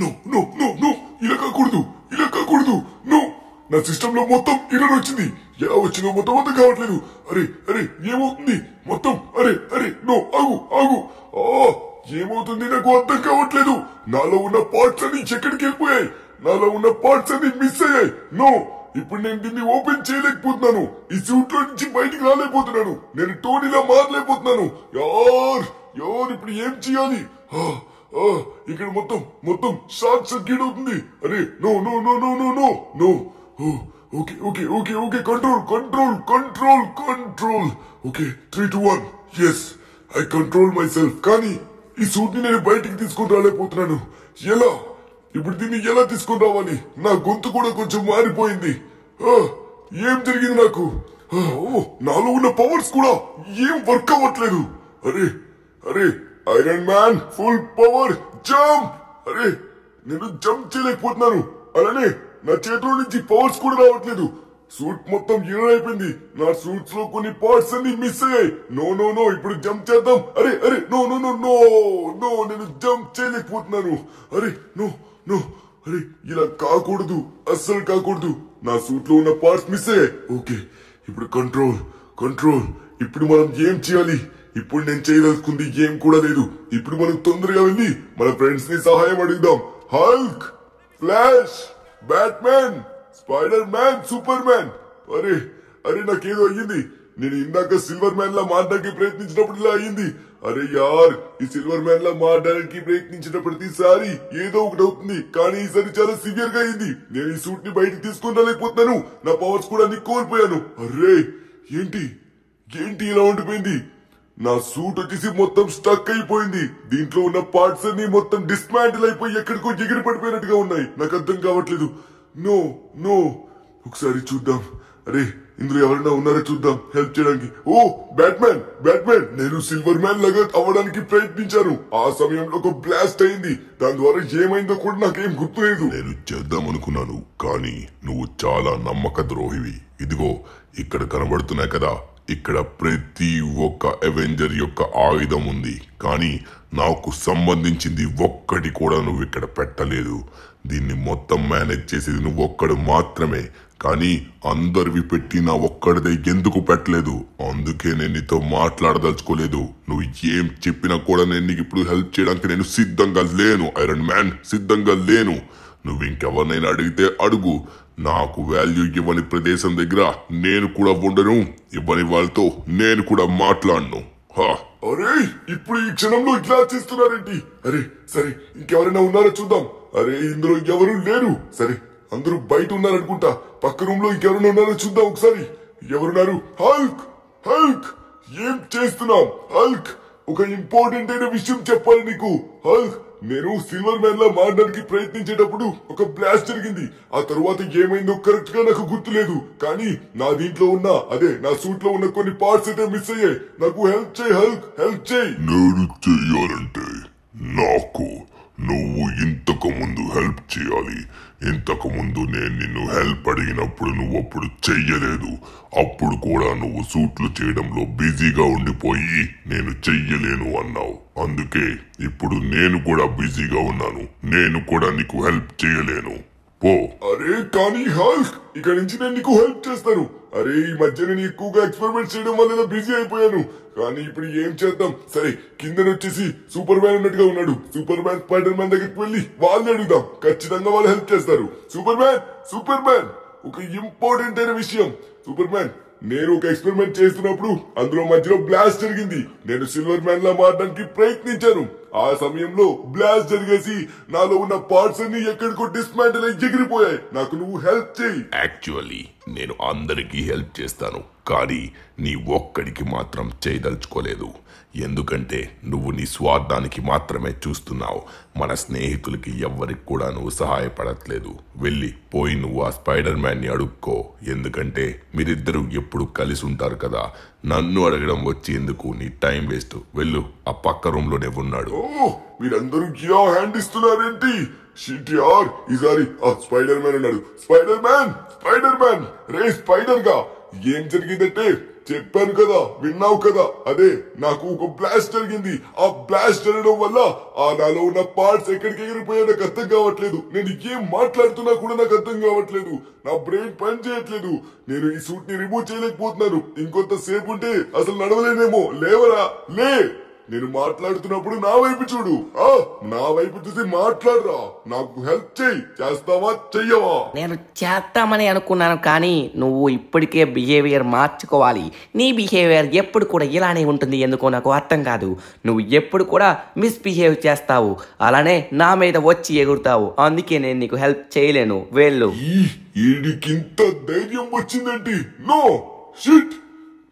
no no no no ఇలా కాకూడదు ఇలా కాకూడదు నో నా సిస్టమ్ లో మొత్తం ఎర్రర్ వచ్చింది ఎలా వచ్చిందో మొత్తం అంతా కావట్లేదు అరే అరే ఏమవుతుంది మొత్తం అరే అరే నో ఆగు ఆగు ఆ ఏమవుతుంది నాకు అర్థం కావట్లేదు నాలో ఉన్న పార్ట్స్ అన్ని ఎక్కడికి వెళ్ళిపోయాయి నాలో ఉన్న పార్ట్స్ అన్ని మిస్ అయ్యాయి నో ఇప్పుడు నేను దీన్ని ఓపెన్ చేయలేకపోతున్నాను ఈ సూట్ లో నుంచి బయటికి రాలేకపోతున్నాను నేను టోనీలా మారలేకపోతున్నాను యార్ యార్ ఇప్పుడు ఏం చేయాలి ఇక్కడ మొత్తం మొత్తం షార్ట్ సర్క్యూట్ అవుతుంది అరే no no no no no no no okay okay okay okay control control control control okay three two one yes I control myself కానీ ఈ సూట్ ని నేను బయటికి తీసుకొని రాలేకపోతున్నాను ఎలా ఇప్పుడు దీన్ని ఎలా తీసుకుని రావాలి నా గొంతు కూడా కొంచెం మారిపోయింది ఏం జరిగింది నాకు నాలో ఉన్న పవర్స్ కూడా ఏం వర్క్ అవ్వట్లేదు అరే అరే Iron Man full power jump అరే నేను జంప్ చేయలేకపోతున్నాను అలానే నా చేతిలో నుంచి పవర్స్ కూడా రావట్లేదు సూట్ మొత్తం అయిపోయింది నా సూట్స్ లో కొన్ని పార్ట్స్ అన్ని మిస్ అయ్యాయి నో నో నో ఇప్పుడు జంప్ చేద్దాం అరే అరే no no no no no నేను జంప్ చేయలేకపోతున్నాను అరే నో నో అరే ఇలా కాకూడదు అస్సలు కాకూడదు నా సూట్ లో ఉన్న పార్ట్స్ మిస్ అయ్యాయి ఓకే ఇప్పుడు కంట్రోల్ కంట్రోల్ ఇప్పుడు మనం ఏం చేయాలి ఇప్పుడు నేను చేయదలుచుకుంది ఏం కూడా లేదు ఇప్పుడు మనం తొందరగా వెళ్ళి మన ఫ్రెండ్స్ ని సహాయం అడుగుదాం Hulk Flash Batman Spiderman Superman అరే అరే నాకేదో అయ్యింది నేను ఇందాక సిల్వర్ మ్యాన్ లా మారడానికి ప్రయత్నించినప్పుడు ఇలా అయ్యింది అరే యార్ ఈ సిల్వర్ మ్యాన్ లా మారడానికి ప్రయత్నించిన ప్రతిసారి ఏదో ఒకటి అవుతుంది కానీ ఈసారి చాలా సివియర్ గా అయింది నేను ఈ సూట్ ని బయటకు తీసుకుని రాలేకపోతున్నాను నా పవర్స్ కూడా అన్ని కోల్పోయాను అరే ఏంటి ఏంటి ఇలా ఉండిపోయింది నా సూట్ వచ్చేసి మొత్తం స్టక్ అయిపోయింది దీంట్లో ఉన్న పార్ట్స్ అన్ని మొత్తం డిస్మాంటిల్ అయిపోయి ఎక్కడికో ఎగిరి పడిపోయినట్టుగా ఉన్నాయి నాకు అర్థం కావట్లేదు నో నో ఒకసారి చూద్దాం అరే ఇందులో ఎవరైనా ఉన్నారో చూద్దాం హెల్ప్ చేయడానికి ఓ బ్యాట్మెన్ బ్యాట్మెన్ నేను సిల్వర్ మ్యాన్ లాగా అవ్వడానికి ప్రయత్నించాను ఆ సమయంలో ఒక బ్లాస్ట్ అయింది దాని ద్వారా ఏమైందో కూడా నాకేం లేదు నేను చేద్దాం అనుకున్నాను కానీ నువ్వు చాలా నమ్మక ద్రోహివి ఇదిగో ఇక్కడ కనబడుతున్నాయి కదా ఇక్కడ ప్రతి ఒక్క అవెంజర్ యొక్క ఆయుధం ఉంది కానీ నాకు సంబంధించింది ఒక్కటి కూడా నువ్వు ఇక్కడ పెట్టలేదు దీన్ని మొత్తం మేనేజ్ చేసేది నువ్వు ఒక్కడు మాత్రమే కానీ అందరివి పెట్టి నా ఒక్కడిదే ఎందుకు పెట్టలేదు అందుకే నేను నీతో మాట్లాడదలుచుకోలేదు నువ్వు ఏం చెప్పినా కూడా నేను నీకు ఇప్పుడు హెల్ప్ చేయడానికి నేను సిద్ధంగా లేను ఐరన్ మ్యాన్ సిద్ధంగా లేను నువ్వు ఇంకెవరినైనా అడిగితే అడుగు నాకు వాల్యూ ఇవ్వని ప్రదేశం దగ్గర నేను కూడా ఉండను ఇవ్వని వాళ్ళతో నేను కూడా మాట్లాడను అరే ఇప్పుడు ఈ క్షణంలో ఇట్లా చేస్తున్నారేంటి అరే సరే ఇంకెవరైనా ఉన్నారో చూద్దాం అరే ఇందులో ఎవరు లేరు సరే అందరూ బయట ఉన్నారనుకుంటా పక్క రూమ్ లో ఇంకెవరైనా ఉన్నారో చూద్దాం ఒకసారి ఎవరున్నారు హల్క్ హల్క్ ఏం చేస్తున్నాం హల్క్ ఒక ఇంపార్టెంట్ అయిన విషయం చెప్పాలి నీకు హల్క్ నేను సిల్వర్ మ్యాన్ లా మారడానికి ప్రయత్నించేటప్పుడు ఒక బ్లాస్ట్ జరిగింది ఆ తరువాత ఏమైందో కరెక్ట్ గా నాకు గుర్తులేదు కానీ నా దీంట్లో ఉన్న అదే నా సూట్ లో ఉన్న కొన్ని పార్ట్స్ అయితే మిస్ అయ్యాయి నాకు హెల్ప్ చేయి హెల్ప్ హెల్ప్ చేయి నేను చెయ్యాలంటే నాకు నువ్వు ఇంతకు ముందు హెల్ప్ చేయాలి ఇంతకు ముందు నేను నిన్ను హెల్ప్ అడిగినప్పుడు నువ్వు అప్పుడు చెయ్యలేదు అప్పుడు కూడా నువ్వు సూట్లు చేయడంలో బిజీగా ఉండిపోయి నేను చెయ్యలేను అన్నావు అందుకే ఇప్పుడు నేను కూడా బిజీగా ఉన్నాను నేను కూడా నీకు హెల్ప్ చేయలేను పో అరే కానీ హల్క్ ఇక్కడ నుంచి నేను నీకు హెల్ప్ చేస్తాను అరే ఈ మధ్య నేను ఎక్కువగా ఎక్స్పెరిమెంట్ చేయడం వల్ల బిజీ అయిపోయాను కానీ ఇప్పుడు ఏం చేద్దాం సరే కింద వచ్చేసి సూపర్ మ్యాన్ ఉన్నట్టుగా ఉన్నాడు సూపర్ మ్యాన్ స్పైడర్ మ్యాన్ దగ్గరికి వెళ్ళి వాళ్ళని అడుగుదాం ఖచ్చితంగా వాళ్ళు హెల్ప్ చేస్తారు సూపర్ మ్యాన్ సూపర్ మ్యాన్ ఒక ఇంపార్టెంట్ అయిన విషయం సూపర్ మ్యాన్ నేను ఒక ఎక్స్పెరిమెంట్ చేస్తున్నప్పుడు అందులో మధ్యలో బ్లాస్ట్ జరిగింది నేను సిల్వర్ మ్యాన్ లా మారడానికి ప్రయత్నించాను ఆ సమయంలో బ్లాస్ట్ జరిగేసి నాలో ఉన్న పార్ట్స్ అన్ని ఎక్కడికో డిస్మాంటల్ అయి ఎగిరిపోయాయి నాకు నువ్వు హెల్ప్ చేయి యాక్చువల్లీ నేను అందరికీ హెల్ప్ చేస్తాను కానీ నీ ఒక్కడికి మాత్రం చేయదలుచుకోలేదు ఎందుకంటే నువ్వు నీ స్వార్థానికి మాత్రమే చూస్తున్నావు మన స్నేహితులకి ఎవ్వరికి కూడా నువ్వు సహాయపడట్లేదు వెళ్ళి పోయి నువ్వు ఆ స్పైడర్ మ్యాన్ని అడుక్కో ఎందుకంటే మీరిద్దరూ ఎప్పుడు కలిసి ఉంటారు కదా నన్ను అడగడం వచ్చేందుకు నీ టైం వేస్ట్ వెళ్ళు ఆ పక్క రూమ్లోనే ఉన్నాడు మీరందరూ ఈసారి ఆ స్పైడర్ మ్యాన్ అన్నాడు స్పైడర్ మ్యాన్ స్పైడర్ మ్యాన్ రే స్పైడర్ గా ఏం జరిగిందంటే చెప్పాను కదా విన్నావు కదా అదే నాకు ఒక బ్లాస్ట్ జరిగింది ఆ బ్లాస్ట్ జరగడం వల్ల ఆ నాలో ఉన్న పార్ట్స్ ఎక్కడికి ఎగిరిపోయా నాకు అర్థం కావట్లేదు నేను ఏం మాట్లాడుతున్నా కూడా నాకు అర్థం కావట్లేదు నా బ్రెయిన్ పని చేయట్లేదు నేను ఈ సూట్ ని రిమూవ్ చేయలేకపోతున్నాను ఇంకొంతసేపు ఉంటే అసలు నడవలేనేమో లేవరా లే నేను మాట్లాడుతున్నప్పుడు నా వైపు చూడు నా వైపు చూసి మాట్లాడరా నాకు హెల్ప్ చెయ్యి చేస్తావా చెయ్యవా నేను చేస్తామని అనుకున్నాను కానీ నువ్వు ఇప్పటికే బిహేవియర్ మార్చుకోవాలి నీ బిహేవియర్ ఎప్పుడు కూడా ఇలానే ఉంటుంది ఎందుకో నాకు అర్థం కాదు నువ్వు ఎప్పుడు కూడా మిస్బిహేవ్ చేస్తావు అలానే నా మీద వచ్చి ఎగురుతావు అందుకే నేను నీకు హెల్ప్ చేయలేను వేళ్ళు ఇంత ధైర్యం వచ్చిందంటే నో షిట్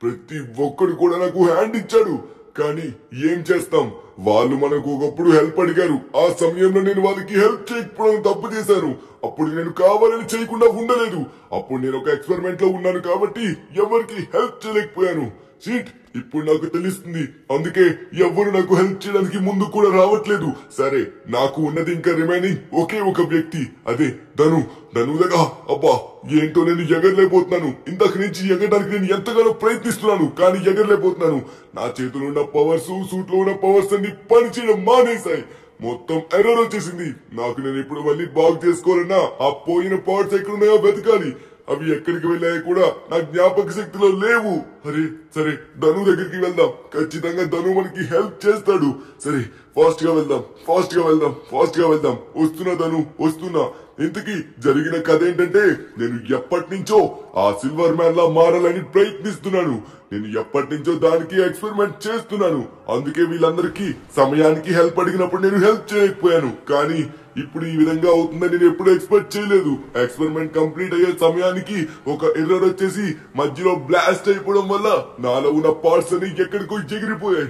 ప్రతి ఒక్కడు కూడా నాకు హ్యాండ్ ఇచ్చాడు కానీ ఏం చేస్తాం వాళ్ళు మనకు ఒకప్పుడు హెల్ప్ అడిగారు ఆ సమయంలో నేను వాళ్ళకి హెల్ప్ చేయకపోవడం తప్పు చేశారు అప్పుడు నేను కావాలని చేయకుండా ఉండలేదు అప్పుడు నేను ఒక ఎక్స్పెరిమెంట్ లో ఉన్నాను కాబట్టి ఎవరికి హెల్ప్ చేయలేకపోయాను షీట్ ఇప్పుడు నాకు తెలుస్తుంది అందుకే ఎవరు నాకు హెల్ప్ చేయడానికి ముందు కూడా రావట్లేదు సరే నాకు ఉన్నది ఇంకా రిమైనింగ్ ఒకే ఒక వ్యక్తి అదే ధను ధను దగ్గర అబ్బా ఏంటో నేను ఎగరలేకపోతున్నాను ఇంతకు నుంచి ఎగడానికి నేను ఎంతగానో ప్రయత్నిస్తున్నాను కానీ ఎగరలేకపోతున్నాను నా చేతులు ఉన్న పవర్స్ సూట్ లో ఉన్న పవర్స్ అన్ని పనిచేయడం మానేశాయి మొత్తం ఎర్రర్ వచ్చేసింది నాకు నేను ఇప్పుడు మళ్ళీ బాగు చేసుకోవాలన్నా ఆ పోయిన పార్ట్స్ ఎక్కడున్నాయో వెతకాలి అవి ఎక్కడికి వెళ్ళాయో కూడా నా జ్ఞాపక శక్తిలో లేవు అరే సరే ధను దగ్గరికి వెళ్దాం ఖచ్చితంగా ధను మనకి హెల్ప్ చేస్తాడు సరే ఫాస్ట్ గా వెళ్దాం ఫాస్ట్ గా వెళ్దాం ఫాస్ట్ గా వెళ్దాం వస్తున్నా ధను వస్తున్నా ఇంతకీ జరిగిన కథ ఏంటంటే నేను ఎప్పటి నుంచో ఆ సిల్వర్ మ్యాన్ లా మారాలని ప్రయత్నిస్తున్నాను నేను ఎప్పటి నుంచో దానికి ఎక్స్పెరిమెంట్ చేస్తున్నాను అందుకే వీళ్ళందరికీ సమయానికి హెల్ప్ అడిగినప్పుడు నేను హెల్ప్ చేయకపోయాను కానీ ఇప్పుడు ఈ విధంగా అవుతుందని నేను ఎప్పుడు ఎక్స్పెక్ట్ చేయలేదు ఎక్స్పెరిమెంట్ కంప్లీట్ అయ్యే సమయానికి ఒక ఎర్రర్ వచ్చేసి మధ్యలో బ్లాస్ట్ అయిపోవడం వల్ల నాలో ఉన్న పార్ట్స్ అని ఎక్కడికో ఎగిరిపోయాయి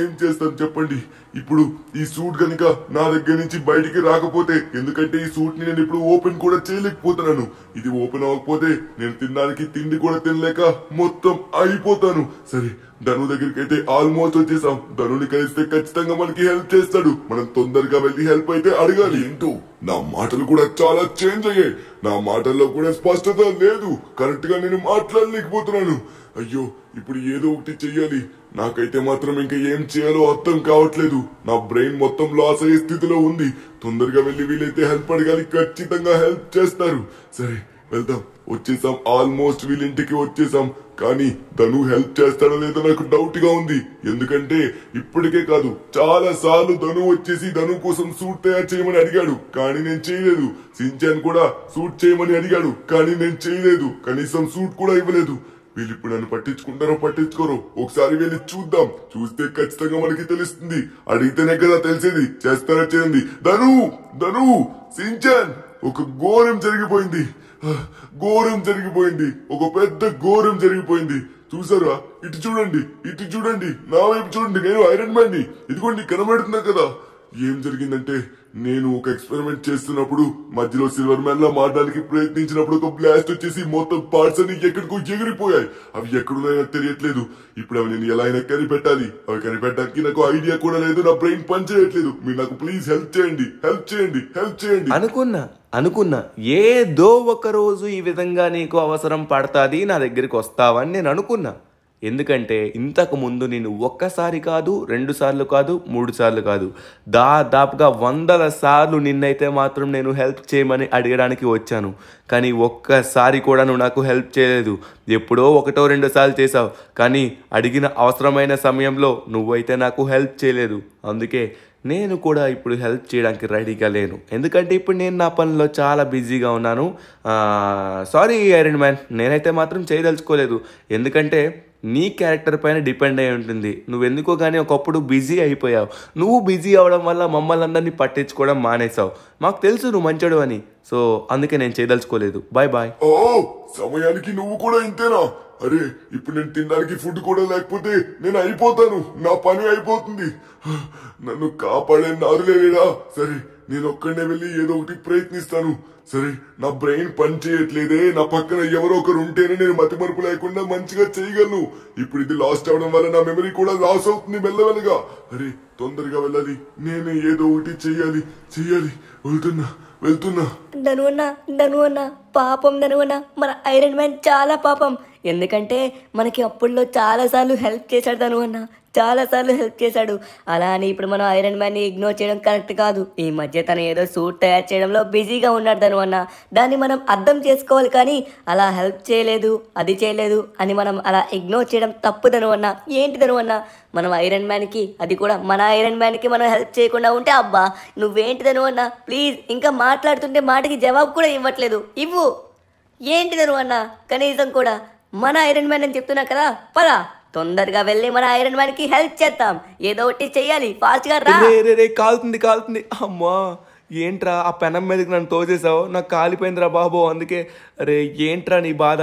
ఏం చేస్తాం చెప్పండి ఇప్పుడు ఈ సూట్ గనుక నా దగ్గర నుంచి బయటికి రాకపోతే ఎందుకంటే ఈ సూట్ ని నేను ఇప్పుడు ఓపెన్ కూడా చేయలేకపోతున్నాను ఇది ఓపెన్ అవ్వకపోతే నేను తినడానికి తిండి కూడా తినలేక మొత్తం అయిపోతాను సరే ధను దగ్గరికి అయితే ఆల్మోస్ట్ వచ్చేసాం ధనుని కలిస్తే ఖచ్చితంగా మనకి హెల్ప్ చేస్తాడు మనం తొందరగా వెళ్ళి హెల్ప్ అయితే అడగాలి ఏంటో నా మాటలు కూడా చాలా చేంజ్ అయ్యాయి నా మాటల్లో కూడా స్పష్టత లేదు కరెక్ట్ గా నేను మాట్లాడలేకపోతున్నాను అయ్యో ఇప్పుడు ఏదో ఒకటి చెయ్యాలి నాకైతే మాత్రం ఇంకా ఏం చేయాలో అర్థం కావట్లేదు నా బ్రెయిన్ మొత్తం లాస్ అయ్యే స్థితిలో ఉంది తొందరగా వెళ్ళి వీలైతే హెల్ప్ అడగాలి ఖచ్చితంగా హెల్ప్ చేస్తారు సరే వెళ్దాం వచ్చేసాం ఆల్మోస్ట్ వీళ్ళింటికి వచ్చేసాం కానీ ధను హెల్ప్ చేస్తాడో లేదో నాకు డౌట్ గా ఉంది ఎందుకంటే ఇప్పటికే కాదు చాలా సార్లు ధను వచ్చేసి ధను కోసం సూట్ తయారు చేయమని అడిగాడు కానీ నేను చేయలేదు సించాన్ కూడా సూట్ చేయమని అడిగాడు కానీ నేను చేయలేదు కనీసం సూట్ కూడా ఇవ్వలేదు వీళ్ళు ఇప్పుడు నన్ను పట్టించుకుంటారో పట్టించుకోరు ఒకసారి వెళ్ళి చూద్దాం చూస్తే ఖచ్చితంగా మనకి తెలుస్తుంది అడిగితేనే కదా తెలిసేది చేస్తారా చేయండి ధను ధను సించన్ ఒక ఘోరం జరిగిపోయింది ఘోరం జరిగిపోయింది ఒక పెద్ద ఘోరం జరిగిపోయింది చూసారా ఇటు చూడండి ఇటు చూడండి నా వైపు చూడండి నేను ఐరన్ మ్యాన్ ని ఇదిగోండి కనబడుతున్నా కదా ఏం జరిగిందంటే నేను ఒక ఎక్స్పెరిమెంట్ చేస్తున్నప్పుడు మధ్యలో సిల్వర్ మ్యాన్ లో మారడానికి ప్రయత్నించినప్పుడు ఒక బ్లాస్ట్ వచ్చేసి మొత్తం పార్ట్స్ అన్ని ఎక్కడికో ఎగిరిపోయాయి అవి ఎక్కడున్నాయో తెలియట్లేదు ఇప్పుడు అవి నేను ఎలా అయినా కనిపెట్టాలి అవి కనిపెట్టడానికి నాకు ఐడియా కూడా లేదు నా బ్రెయిన్ పని చేయట్లేదు మీరు నాకు ప్లీజ్ హెల్ప్ చేయండి హెల్ప్ చేయండి హెల్ప్ చేయండి అనుకున్నా అనుకున్నా ఏదో ఒక రోజు ఈ విధంగా నీకు అవసరం పడతాది నా దగ్గరికి వస్తావని నేను అనుకున్నా ఎందుకంటే ఇంతకు ముందు నేను ఒక్కసారి కాదు రెండు సార్లు కాదు మూడు సార్లు కాదు దాదాపుగా వందల సార్లు నిన్నైతే మాత్రం నేను హెల్ప్ చేయమని అడగడానికి వచ్చాను కానీ ఒక్కసారి కూడా నువ్వు నాకు హెల్ప్ చేయలేదు ఎప్పుడో ఒకటో రెండో సార్లు చేసావు కానీ అడిగిన అవసరమైన సమయంలో నువ్వైతే నాకు హెల్ప్ చేయలేదు అందుకే నేను కూడా ఇప్పుడు హెల్ప్ చేయడానికి రెడీగా లేను ఎందుకంటే ఇప్పుడు నేను నా పనిలో చాలా బిజీగా ఉన్నాను సారీ ఐరన్ మ్యాన్ నేనైతే మాత్రం చేయదలుచుకోలేదు ఎందుకంటే నీ క్యారెక్టర్ పైన డిపెండ్ అయి ఉంటుంది నువ్వు ఎందుకో కానీ ఒకప్పుడు బిజీ అయిపోయావు నువ్వు బిజీ అవడం వల్ల మమ్మల్ని అందరినీ పట్టించుకోవడం మానేసావు మాకు తెలుసు నువ్వు మంచోడు అని సో అందుకే నేను చేయదలుచుకోలేదు బాయ్ బాయ్ ఓ సమయానికి నువ్వు కూడా ఇంతేనా అరే ఇప్పుడు నేను తినడానికి ఫుడ్ కూడా లేకపోతే నేను అయిపోతాను నా పని అయిపోతుంది నన్ను కాపాడే నారులేడా సరే నేను ఒక్కడే వెళ్ళి ఏదో ఒకటి ప్రయత్నిస్తాను సరే నా బ్రెయిన్ పని చేయట్లేదే నా పక్కన ఎవరో ఒకరు ఉంటేనే నేను మరుపు లేకుండా మంచిగా చేయగలను ఇప్పుడు ఇది లాస్ట్ అవడం వల్ల నా మెమరీ కూడా లాస్ అవుతుంది మెల్లవెల్లగా అరే తొందరగా వెళ్ళాలి నేను ఏదో ఒకటి చెయ్యాలి చెయ్యాలి వెళ్తున్నా వెళ్తున్నా ధనువన్న ధనువన్న పాపం ధనువన్న మన ఐరన్ మ్యాన్ చాలా పాపం ఎందుకంటే మనకి చాలా చాలాసార్లు హెల్ప్ చేశాడు ధనువన్న చాలాసార్లు హెల్ప్ చేశాడు అలా అని ఇప్పుడు మనం ఐరన్ మ్యాన్ని ఇగ్నోర్ చేయడం కరెక్ట్ కాదు ఈ మధ్య తను ఏదో సూట్ తయారు చేయడంలో బిజీగా ఉన్నాడు తను అన్న దాన్ని మనం అర్థం చేసుకోవాలి కానీ అలా హెల్ప్ చేయలేదు అది చేయలేదు అని మనం అలా ఇగ్నోర్ చేయడం తప్పు తను అన్న ఏంటి తను అన్న మనం ఐరన్ మ్యాన్కి అది కూడా మన ఐరన్ మ్యాన్కి మనం హెల్ప్ చేయకుండా ఉంటే అబ్బా నువ్వేంటి తను అన్న ప్లీజ్ ఇంకా మాట్లాడుతుంటే మాటకి జవాబు కూడా ఇవ్వట్లేదు ఇవ్వు ఏంటి తను అన్న కనీసం కూడా మన ఐరన్ మ్యాన్ అని చెప్తున్నా కదా పదా తొందరగా వెళ్ళి మన ఐరన్ మ్యాన్ కి హెల్ప్ చేద్దాం ఏదో ఒకటి చెయ్యాలి ఫాస్ట్ గా రా రే కాలుతుంది కాలుతుంది అమ్మా ఏంట్రా ఆ పెనం మీదకి నన్ను తోచేసావు నాకు కాలిపోయిందిరా బాబు అందుకే అరే ఏంట్రా నీ బాధ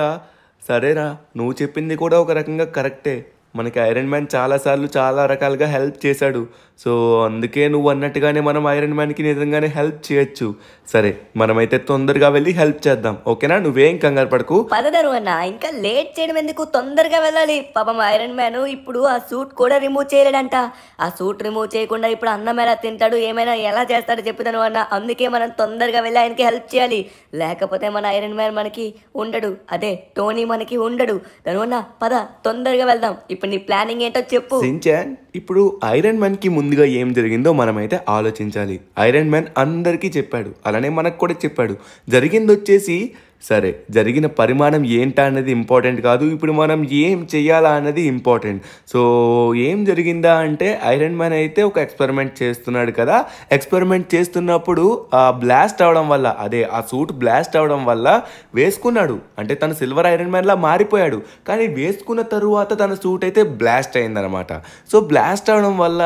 సరేరా నువ్వు చెప్పింది కూడా ఒక రకంగా కరెక్టే మనకి ఐరన్ మ్యాన్ చాలాసార్లు చాలా రకాలుగా హెల్ప్ చేశాడు సో అందుకే నువ్వు అన్నట్టుగానే మనం ఐరన్ మ్యాన్కి నిజంగానే హెల్ప్ చేయొచ్చు సరే మనమైతే తొందరగా వెళ్ళి హెల్ప్ చేద్దాం ఓకేనా నువ్వేం కంగారు పడకు పదదరు అన్న ఇంకా లేట్ చేయడం ఎందుకు తొందరగా వెళ్ళాలి పాపం ఐరన్ మ్యాన్ ఇప్పుడు ఆ సూట్ కూడా రిమూవ్ చేయలేడంట ఆ సూట్ రిమూవ్ చేయకుండా ఇప్పుడు అన్నం ఎలా తింటాడు ఏమైనా ఎలా చేస్తాడో చెప్పుదను అన్న అందుకే మనం తొందరగా వెళ్ళి ఆయనకి హెల్ప్ చేయాలి లేకపోతే మన ఐరన్ మ్యాన్ మనకి ఉండడు అదే టోనీ మనకి ఉండడు దానివల్ల పద తొందరగా వెళ్దాం ఇప్పుడు నీ ప్లానింగ్ ఏంటో చెప్పు ఇప్పుడు ఐరన్ కి ముందు ముందుగా ఏం జరిగిందో మనమైతే ఆలోచించాలి ఐరన్ మ్యాన్ అందరికీ చెప్పాడు అలానే మనకు కూడా చెప్పాడు జరిగింది వచ్చేసి సరే జరిగిన పరిమాణం ఏంటా అనేది ఇంపార్టెంట్ కాదు ఇప్పుడు మనం ఏం చేయాలా అనేది ఇంపార్టెంట్ సో ఏం జరిగిందా అంటే ఐరన్ మ్యాన్ అయితే ఒక ఎక్స్పెరిమెంట్ చేస్తున్నాడు కదా ఎక్స్పెరిమెంట్ చేస్తున్నప్పుడు ఆ బ్లాస్ట్ అవడం వల్ల అదే ఆ సూట్ బ్లాస్ట్ అవడం వల్ల వేసుకున్నాడు అంటే తను సిల్వర్ ఐరన్ మ్యాన్లా మారిపోయాడు కానీ వేసుకున్న తరువాత తన సూట్ అయితే బ్లాస్ట్ అయిందనమాట సో బ్లాస్ట్ అవడం వల్ల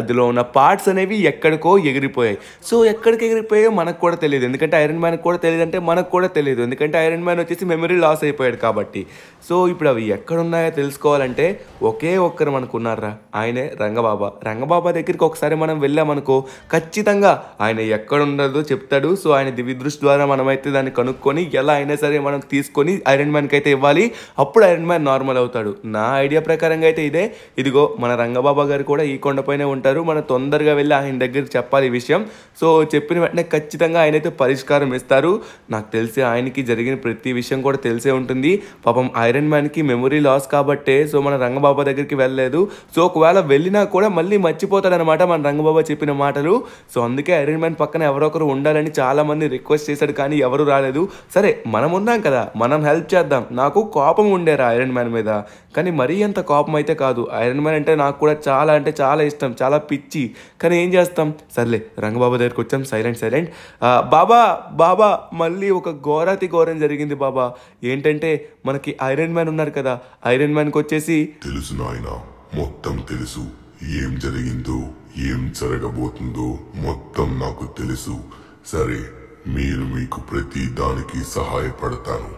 అందులో ఉన్న పార్ట్స్ అనేవి ఎక్కడికో ఎగిరిపోయాయి సో ఎక్కడికి ఎగిరిపోయాయో మనకు కూడా తెలియదు ఎందుకంటే ఐరన్ మ్యాన్కి కూడా తెలియదు అంటే మనకు కూడా తెలియదు ఎందుకంటే ఐరన్ మ్యాన్ వచ్చేసి మెమరీ లాస్ అయిపోయాడు కాబట్టి సో ఇప్పుడు అవి ఎక్కడున్నాయో తెలుసుకోవాలంటే ఒకే ఒక్కరు మనకున్నారా ఆయనే రంగబాబా రంగబాబా దగ్గరికి ఒకసారి మనం వెళ్ళామనుకో ఖచ్చితంగా ఆయన ఉండదో చెప్తాడు సో ఆయన దివ్య దృష్టి ద్వారా మనమైతే దాన్ని కనుక్కొని ఎలా అయినా సరే మనం తీసుకొని ఐరన్ మ్యాన్కి అయితే ఇవ్వాలి అప్పుడు ఐరన్ మ్యాన్ నార్మల్ అవుతాడు నా ఐడియా ప్రకారంగా అయితే ఇదే ఇదిగో మన రంగబాబా గారు కూడా ఈ కొండపైనే ఉంటారు మనం తొందరగా వెళ్ళి ఆయన దగ్గర చెప్పాలి ఈ విషయం సో చెప్పిన వెంటనే ఖచ్చితంగా ఆయనైతే పరిష్కారం ఇస్తారు నాకు తెలిసి ఆయనకి మ్యాన్కి జరిగిన ప్రతి విషయం కూడా తెలిసే ఉంటుంది పాపం ఐరన్ మ్యాన్కి మెమొరీ లాస్ కాబట్టే సో మన రంగబాబా దగ్గరికి వెళ్ళలేదు సో ఒకవేళ వెళ్ళినా కూడా మళ్ళీ మర్చిపోతాడనమాట మన రంగబాబా చెప్పిన మాటలు సో అందుకే ఐరన్ మ్యాన్ పక్కన ఎవరొకరు ఉండాలని చాలామంది రిక్వెస్ట్ చేశాడు కానీ ఎవరు రాలేదు సరే మనం ఉన్నాం కదా మనం హెల్ప్ చేద్దాం నాకు కోపం ఉండేరా ఐరన్ మ్యాన్ మీద కానీ మరీ అంత కోపం అయితే కాదు ఐరన్ మ్యాన్ అంటే నాకు కూడా చాలా అంటే చాలా ఇష్టం చాలా పిచ్చి కానీ ఏం చేస్తాం సర్లే రంగబాబా దగ్గరికి వచ్చాం సైలెంట్ సైలెంట్ బాబా బాబా మళ్ళీ ఒక ఘోరాతి ఘోరం జరిగింది బాబా ఏంటంటే మనకి ఐరన్ మ్యాన్ ఉన్నారు కదా ఐరన్ మ్యాన్ వచ్చేసి తెలుసు నాయన మొత్తం తెలుసు ఏం జరిగిందో ఏం జరగబోతుందో మొత్తం నాకు తెలుసు సరే మీరు మీకు ప్రతి దానికి సహాయపడతాను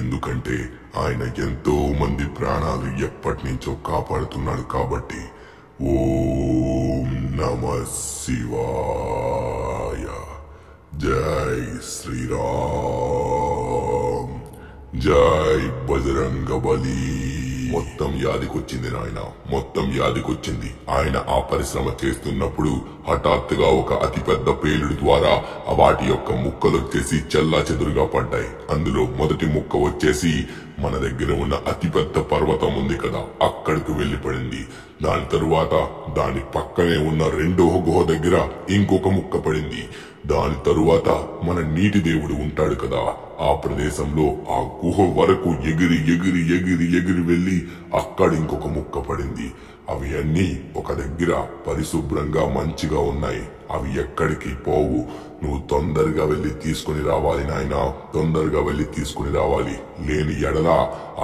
ఎందుకంటే ఆయన ఎంతో మంది ప్రాణాలు ఎప్పటి నుంచో కాపాడుతున్నాడు కాబట్టి ఓం నమ శివాయ జై శ్రీరామ్ జై బజరంగ బలి మొత్తం యాదికొచ్చింది నాయన మొత్తం యాదికొచ్చింది ఆయన ఆ పరిశ్రమ చేస్తున్నప్పుడు హఠాత్తుగా ఒక అతిపెద్ద పేలుడు ద్వారా వాటి యొక్క ముక్కలు వచ్చేసి చెల్లా చెదురుగా పడ్డాయి అందులో మొదటి ముక్క వచ్చేసి మన దగ్గర ఉన్న అతిపెద్ద పర్వతం ఉంది కదా అక్కడికి వెళ్లి పడింది దాని తరువాత దాని పక్కనే ఉన్న రెండో గుహ దగ్గర ఇంకొక ముక్క పడింది దాని తరువాత మన నీటి దేవుడు ఉంటాడు కదా ఆ ప్రదేశంలో ఆ గుహ వరకు ఎగిరి ఎగిరి ఎగిరి ఎగిరి వెళ్ళి అక్కడ ఇంకొక ముక్క పడింది అవి అన్నీ ఒక దగ్గర పరిశుభ్రంగా మంచిగా ఉన్నాయి అవి ఎక్కడికి పోవు నువ్వు తొందరగా వెళ్ళి తీసుకుని రావాలి నాయన తొందరగా వెళ్ళి తీసుకుని రావాలి లేని ఎడల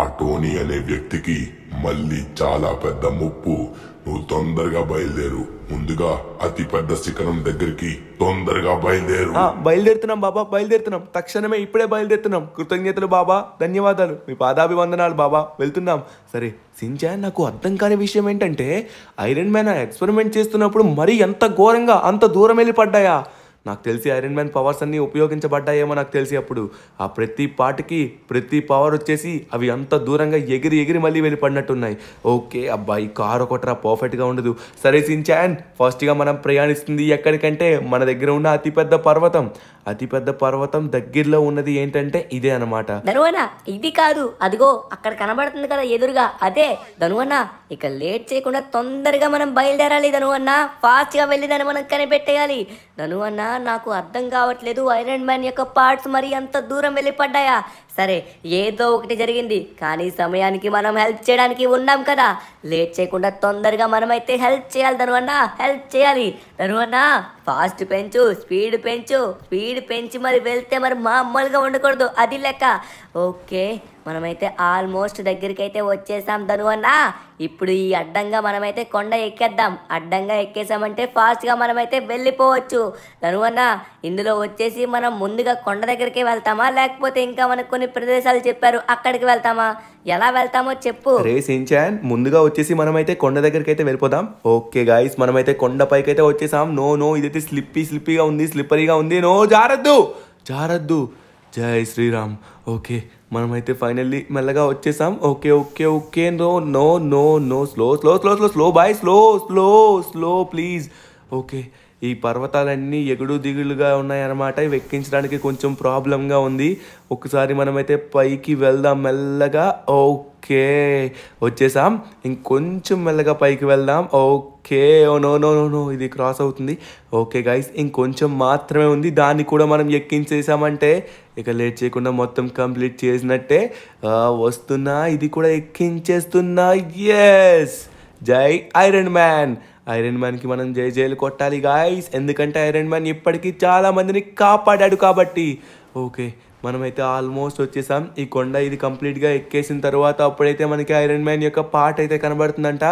ఆ టోనీ అనే వ్యక్తికి మళ్ళీ చాలా పెద్ద ముప్పు నువ్వు తొందరగా బయలుదేరు ముందుగా అతి పెద్ద శిఖరం దగ్గరికి తొందరగా బయలుదేరు బయలుదేరుతున్నాం బాబా బయలుదేరుతున్నాం తక్షణమే ఇప్పుడే బయలుదేరుతున్నాం కృతజ్ఞతలు బాబా ధన్యవాదాలు మీ పాదాభివందనాలు బాబా వెళ్తున్నాం సరే సింజాయ్ నాకు అర్థం కాని విషయం ఏంటంటే ఐరన్ మ్యాన్ ఎక్స్పెరిమెంట్ చేస్తున్నప్పుడు మరీ ఎంత ఘోరంగా అంత దూరం దూరం వెళ్ళి పడ్డాయా నాకు తెలిసి ఐరన్ మ్యాన్ పవర్స్ అన్నీ ఉపయోగించబడ్డాయేమో నాకు తెలిసి అప్పుడు ఆ ప్రతి పాటికి ప్రతి పవర్ వచ్చేసి అవి అంత దూరంగా ఎగిరి ఎగిరి మళ్ళీ వెళ్ళి ఉన్నాయి ఓకే అబ్బాయి కారు ఒకట్రా పర్ఫెక్ట్గా ఉండదు సరే సించాన్ ఫస్ట్గా మనం ప్రయాణిస్తుంది ఎక్కడికంటే మన దగ్గర ఉన్న అతిపెద్ద పర్వతం అతిపెద్ద పర్వతం దగ్గరలో ఉన్నది ఏంటంటే ఇదే అనమాట ధనువన ఇది కాదు అదిగో అక్కడ కనబడుతుంది కదా ఎదురుగా అదే ధనువన్న ఇక లేట్ చేయకుండా తొందరగా మనం బయలుదేరాలి ధనువన్న ఫాస్ట్ గా వెళ్ళి దాన్ని మనం కనిపెట్టేయాలి ధనువన్న నాకు అర్థం కావట్లేదు ఐరన్ మ్యాన్ యొక్క పార్ట్స్ మరి అంత దూరం వెళ్ళి సరే ఏదో ఒకటి జరిగింది కానీ సమయానికి మనం హెల్ప్ చేయడానికి ఉన్నాం కదా లేట్ చేయకుండా తొందరగా మనమైతే హెల్ప్ చేయాలి ధనువన్న హెల్ప్ చేయాలి ధనువన్న ఫాస్ట్ పెంచు స్పీడ్ పెంచు స్పీడ్ పెంచి మరి వెళ్తే మరి మామూలుగా ఉండకూడదు అది లెక్క ఓకే మనమైతే ఆల్మోస్ట్ దగ్గరికి అయితే వచ్చేసాం అన్న ఇప్పుడు ఈ అడ్డంగా మనమైతే కొండ ఎక్కేద్దాం అడ్డంగా ఎక్కేసామంటే ఫాస్ట్గా మనమైతే వెళ్ళిపోవచ్చు అన్న ఇందులో వచ్చేసి మనం ముందుగా కొండ దగ్గరికి వెళ్తామా లేకపోతే ఇంకా మనకు కొన్ని ప్రదేశాలు చెప్పారు అక్కడికి వెళ్తామా ఎలా వెళ్తామో చెప్పు రే ముందుగా వచ్చేసి మనమైతే కొండ దగ్గరికి అయితే వెళ్ళిపోదాం ఓకే గాయస్ మనమైతే కొండ పైకి అయితే వచ్చేసాం నో నో ఇదైతే స్లిప్పీ స్లిప్పీగా ఉంది స్లిప్పరీగా ఉంది నో జారద్దు జారద్దు జై శ్రీరామ్ ఓకే మనమైతే ఫైనల్లీ మెల్లగా వచ్చేసాం okay okay okay no no no no slow slow slow slow slow boy slow slow slow please okay ఈ పర్వతాలన్నీ ఎగుడు దిగులుగా ఉన్నాయన్నమాట ఇవి ఎక్కించడానికి కొంచెం ప్రాబ్లంగా ఉంది ఒకసారి మనమైతే పైకి వెళ్దాం మెల్లగా ఓకే వచ్చేసాం ఇంకొంచెం మెల్లగా పైకి వెళ్దాం okay oh no no no no ఇది క్రాస్ అవుతుంది ఓకే గైస్ ఇంకొంచెం మాత్రమే ఉంది దాన్ని కూడా మనం ఎక్కించేసామంటే ఇక లేట్ చేయకుండా మొత్తం కంప్లీట్ చేసినట్టే వస్తున్నా ఇది కూడా ఎక్కించేస్తున్నా ఎస్ జై ఐరన్ మ్యాన్ ఐరన్ మ్యాన్కి మనం జై జైలు కొట్టాలి గాయస్ ఎందుకంటే ఐరన్ మ్యాన్ ఇప్పటికీ చాలామందిని కాపాడాడు కాబట్టి ఓకే మనమైతే ఆల్మోస్ట్ వచ్చేసాం ఈ కొండ ఇది కంప్లీట్గా ఎక్కేసిన తర్వాత అప్పుడైతే మనకి ఐరన్ మ్యాన్ యొక్క పాట అయితే కనబడుతుందంట